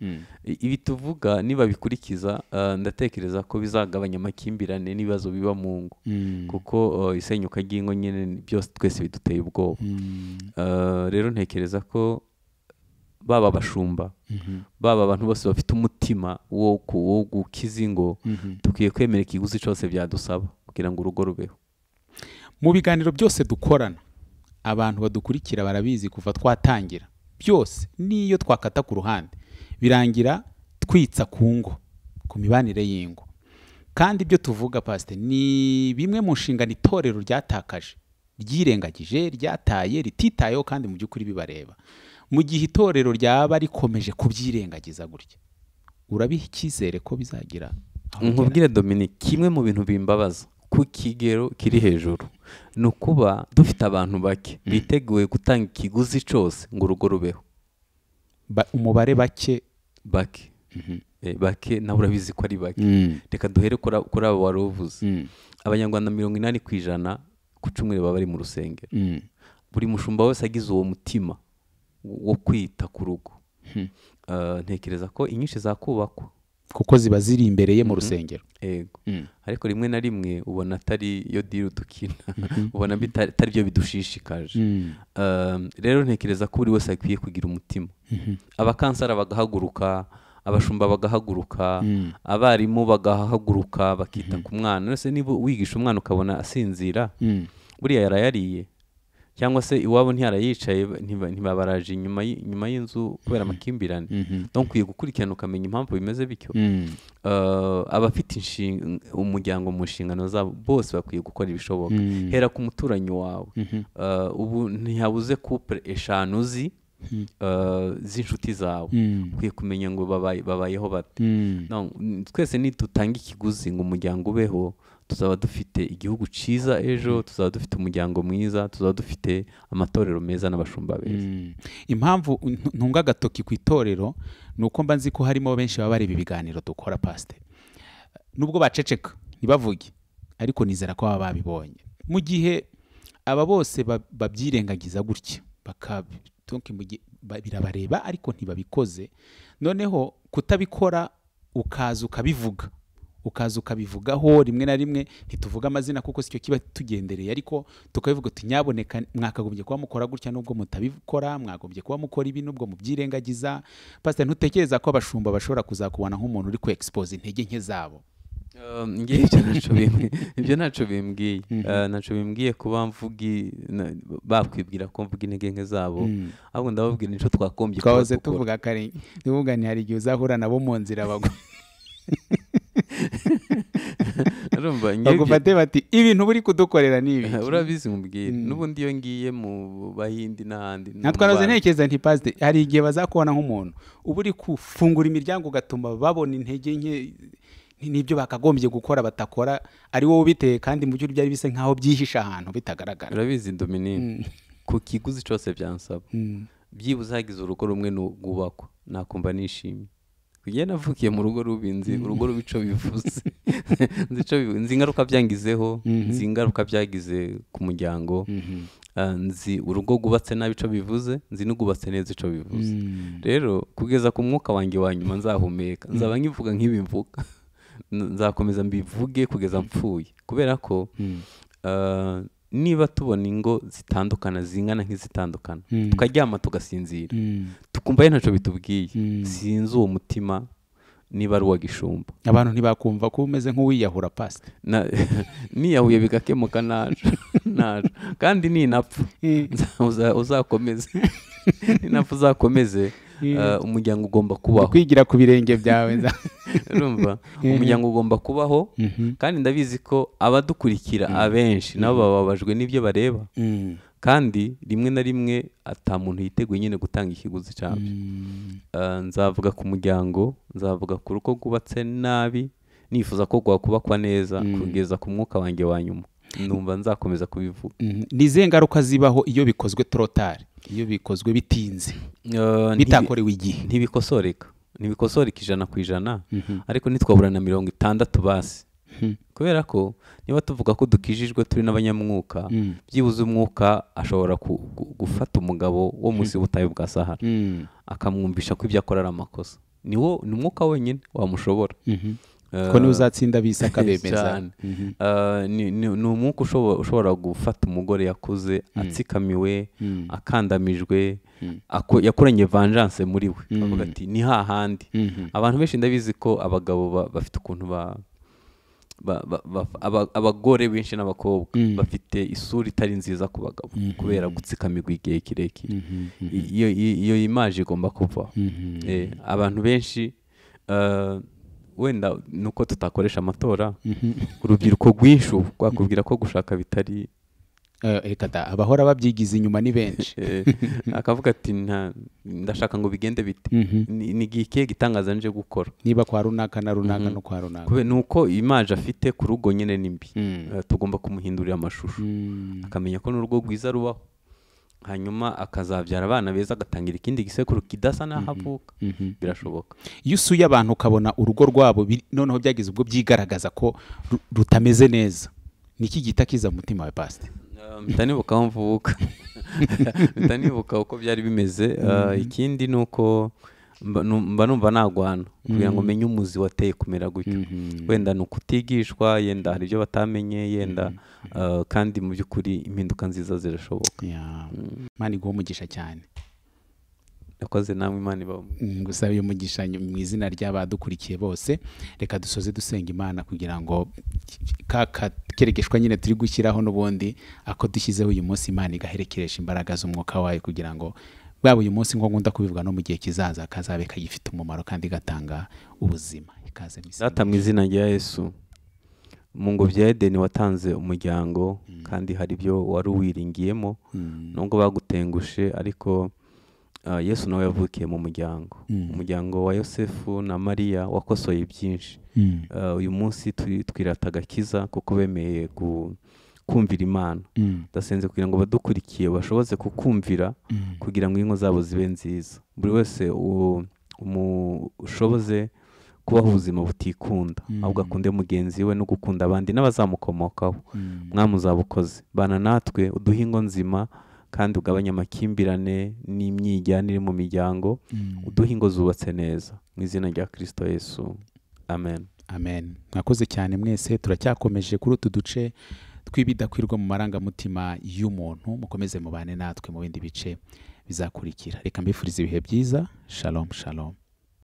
mm. ibi tuvuga nibabikurikiza uh, ndatekereza ko bizagabanya amakimbirane n'ibibazo biba mu ngo mm. kuko uh, isenyuka ry'ingo nyine byose twese biduteye ubwoba uh, rero ntekereza ko baba abashumba mm-hmm. baba abantu bose bafite umutima wo gukiza ingo mm-hmm. dukwiye kwemera ikiguzi cyose byadusaba kugira ngo urugo rubeho mu biganiro byose dukorana abantu badukurikira barabizi kuva twatangira byose n'iyo twakata ku ruhande birangira twitsa ku ngo ku mibanire y'ingo kandi ibyo tuvuga pasite ni bimwe mu nshingano itorero ryatakaje ryirengagije ryataye rititayeho kandi mu by'ukuri bibareba mu gihe itorero ryaba rikomeje kubyirengagiza gutya urabiha icyizere ko bizagira nkubwire dominike kimwe mu bintu bimbabaza ku kigero kiri hejuru ni ukuba dufite abantu bake mm. biteguye gutanga ikiguzi cyose ngo urugo rubeho umubare bake bake mhm. eh, bake nawe urabizi ko ari bake mm. reka duhere kuri abo wari uvuze mm. abanyarwanda mirongo inani ku ijana ku cumi baba bari mu rusengero buri mushumba wese agize uwo mutima wo kwita ku rugo hmm. eh, ntekereza ko inyinshi zakubakwa kuko ziba ziri imbere ye mu mhm. rusengero mm. ariko rimwe na rimwe ubona atari iyo diri dukina mhm. [laughs] ubona atari byo bidushishikaje mm. ehm, rero ntekereza ko buri wese akwiye kugira umutima mhm. abakansara bagahaguruka abashumba bagahaguruka mm. abarimu bagahaguruka bakita ku mwana niba wigisha umwana ukabona asinzira buriya yarayariye cyangwa se iwabo ntiyarayicaye ntibabaraje inyuma inyuma y'inzu kubera amakimbirane mm-hmm. donc ukwiye gukurikirana ukamenya impamvu bimeze bityo mm. uh, abafite umuryango mu nshingano zabo bose bakwiye gukora ibishoboka mm. hera ku muturanyi wawe mm-hmm. uh, ubu ntihabuze couple eshanu uzi mm. uh, z'inshuti zawe ukwiye kumenya ngo babayeho bate twese nitutanga ikiguzi ngo umuryango ubeho tuzaba dufite igihugu cyiza ejo mm. tuzaba dufite umuryango mwiza tuzaba dufite amatorero meza n'abashumba beza mm. impamvu ntunga agatoki ku itorero ni uko mba nzi ko harimo benshi baba bareba ibiganiro dukora pasite nubwo baceceka ntibavuge ariko nizera ko baba babibonye mu gihe aba bose babyirengagiza gutya birabareba ariko ntibabikoze noneho kutabikora ukaza ukabivuga ukaza ukabivugaho rimwe na rimwe ntituvuge amazina kuko si sicyo kiba tugendereye ariko tukabivuga uti nyaboneka mwakagombye kuba mukora gutya nubwo mutabikora mwagombye kuba mukora ibi nubwo mubyirengagiza pasita ntutekereza ko abashumba bashobora kuzakubona nk'umuntu uri ku egisipoza intege nke zabo um, ibyo ntacyo bimbwiye mhm. uh, ntacyo bimbwiye kuba mvugi bakwibwira ko mvuga intege nke zabo mhm. ahubwo ndababwira nicyo twakombye twahoze tuvuga kare ntibuga hari igihe uzahura nabo mu nzira bagwa [laughs] bagufate bati ibintu buri kudukorera ni ibi [laughs] urabizi nkubwire mm. n'ubundi iyo ngiye mu bahindi n'ahandi natwaraze ntekereza ntipazite hari igihe bazakubona nk'umuntu uba uri gufungura imiryango ugatuma babona intege nke n'ibyo bakagombye gukora batakora ari wowe ubiteye kandi mu by'ukuri byari bisa nk'aho byihishe ahantu bitagaragara urabizi dominine mm. ku kiguzi cyose byansaba mm. byibuze hagize urugo rumwe rwubakwa nakumva nishimye ngiye navukiye mu rugo rubinzi mm-hmm. urugo rubico [laughs] bivuze nzi ingaruka byangizeho mm-hmm. nzi ingaruka byagize ku muryango mm-hmm. ah, nzi urugo rwubatse nabi icyo bivuze nzi n'urwubatse neza icyo bivuze mm. rero kugeza ku mwuka wanjye wa nyuma nzahumeka mm. nzaba nkivuga nk'ibimvuga [laughs] nzakomeza mbivuge kugeza mpfuye kubera ko mm. ah, niba tubona ingo zitandukana zingana nk'izitandukana hmm. tukaryama tugasinzira hmm. tukumva ye ntacyo bitubwiye hmm. sinzi uwo mutima niba ari uwa gishumba abantu ntibakumva ko umeze nk'uwiyahura pasite [laughs] niyahuye bigakemuka naje [laughs] naje kandi ninapfa uzakomeze [laughs] ninapfa uzakomeze Eh, eh, umuryango ugomba kubaho kwigira ku birenge byawe [laughs] urumva umuryango ugomba kubaho mhm. kandi ndabizi ko abadukurikira mhm. abenshi nabo mhm. bababajwe n'ibyo bareba kandi rimwe na rimwe atamuntu yiteguye nyine gutanga ikiguzi cyabyo eh, nzavuga ku muryango nzavuga ku rugo rwubatse nabi nifuza ko rwakubakwa neza kugeza ku mwuka wanjye wa nyuma numva nzakomeza kubivuga mhm. ni izihe ngaruka zibaho iyo bikozwe torotari iyo bikozwe bitinze bitakorewe igihe ntibikosoreka ntibikosoreka ijana ku ijana mhm. ariko ntitwabura na mirongo itandatu basi mhm. kubera ko niba tuvuga ko dukijijwe turi n'abanyamwuka byibuze umwuka ashobora gufata umugabo wo munsi y'ubutayu bwa sahara akamwumvisha ko ibyo akora ari amakosa ni umwuka wenyine wamushobora Eh, ko niwe uzatsinda bisa [laughs] bemeza mhm. eh, ni umwuka ushobora gufata umugore yakuze mm. atsikamiwe mm. akandamijwe mm. yakoranye vanjanse muri we avuga ati ni hahandi mhm. abantu benshi ndabizi ko abagabo bafite ukuntu ba abagore benshi n'abakobwa bafite isura itari nziza ku bagabo mhm. kubera gutsikamirwa igihe kirekire iyo imaje igomba kuva eh, abantu benshi wenda ni tutakoresha amatora mhm. urubyiruko rwinshi rwakubwira ko gushaka bitari eh, abahora babyigize inyuma ni benshi [laughs] eh, akavuga ati ndashaka ngo bigende bite mhm. ni igihe gitangaza nje gukora niba kwa runaka na runaka mhm. no kwa runaka ni uko imaje afite ku rugo nyine ni mbi mm. eh, tugomba kumuhindurira amashusho mm. akamenya ko n'urugo rwiza rubaho hanyuma akazabyara abana beza agatangira ikindi gisekuru kidasa n'aho avuka mhm, mhm, mhm. birashoboka iyo usuye abantu ukabona urugo rwabo noneho byagize ubwo byigaragaza ko rutameze neza ni iki gihita kiza mutima wa pasite mpita nibuka aho mvuka [laughs] mpita nibuka uko byari bimeze eh, ikindi ni uko mba numva nagwana kugira ngo menye umuzi wateye kumera gutyo wenda ni ukutigishwa yenda hari ibyo batamenye yenda Eh, kandi mu by'ukuri impinduka nziza zirashoboka imana iguha umugisha cyane yakoze namwe imana ibamo mm, gusa iyo mugisha mu izina ry'abadukurikiye bose reka dusoze dusenga imana kugira ngo kerekeshwa nyine turi gushyiraho n'ubundi ako dushyizeho uyu munsi imana igaherekeresha imbaraga z'umwuka wayo kugira ngo bwaba uyu munsi nk'uko nkunda kubivuga no mu gihe kizaza kazabe kayifite umumaro kandi gatanga ubuzima ikaze mu izina rya yesu mu ngobyi ya edeni watanze umuryango kandi hari ibyo wari wiringiyemo mm. nubwo bagutengushe ariko ah, yesu nawe yavukiye mu muryango mm. umuryango wa yosefu na mariya wakosoye byinshi mm. ah, uyu munsi twirata agakiza kuko bemeye kumvira imana ndasenze kugira ngo badukurikiye bashoboze kukumvira kugira ngo ingo zabo zibe nziza buri wese umushoboze kubaho ubuzima butikunda mm. ahubwo akunde mugenzi we no gukunda abandi n'abazamukomokaho mm. mwamuzabukoze bana natwe uduhe nzima kandi ugabanya amakimbirane n'imyijyane iri mu miryango mm. uduhingo zubatse neza mu izina rya kirisito yesu amen amen mwakoze cyane mwese turacyakomeje kuri utu duce twibidakwirwa mu marangamutima y'umuntu mukomeze mubane natwe mu bindi bice bizakurikira reka mbifurize ibihe byiza shalom shalom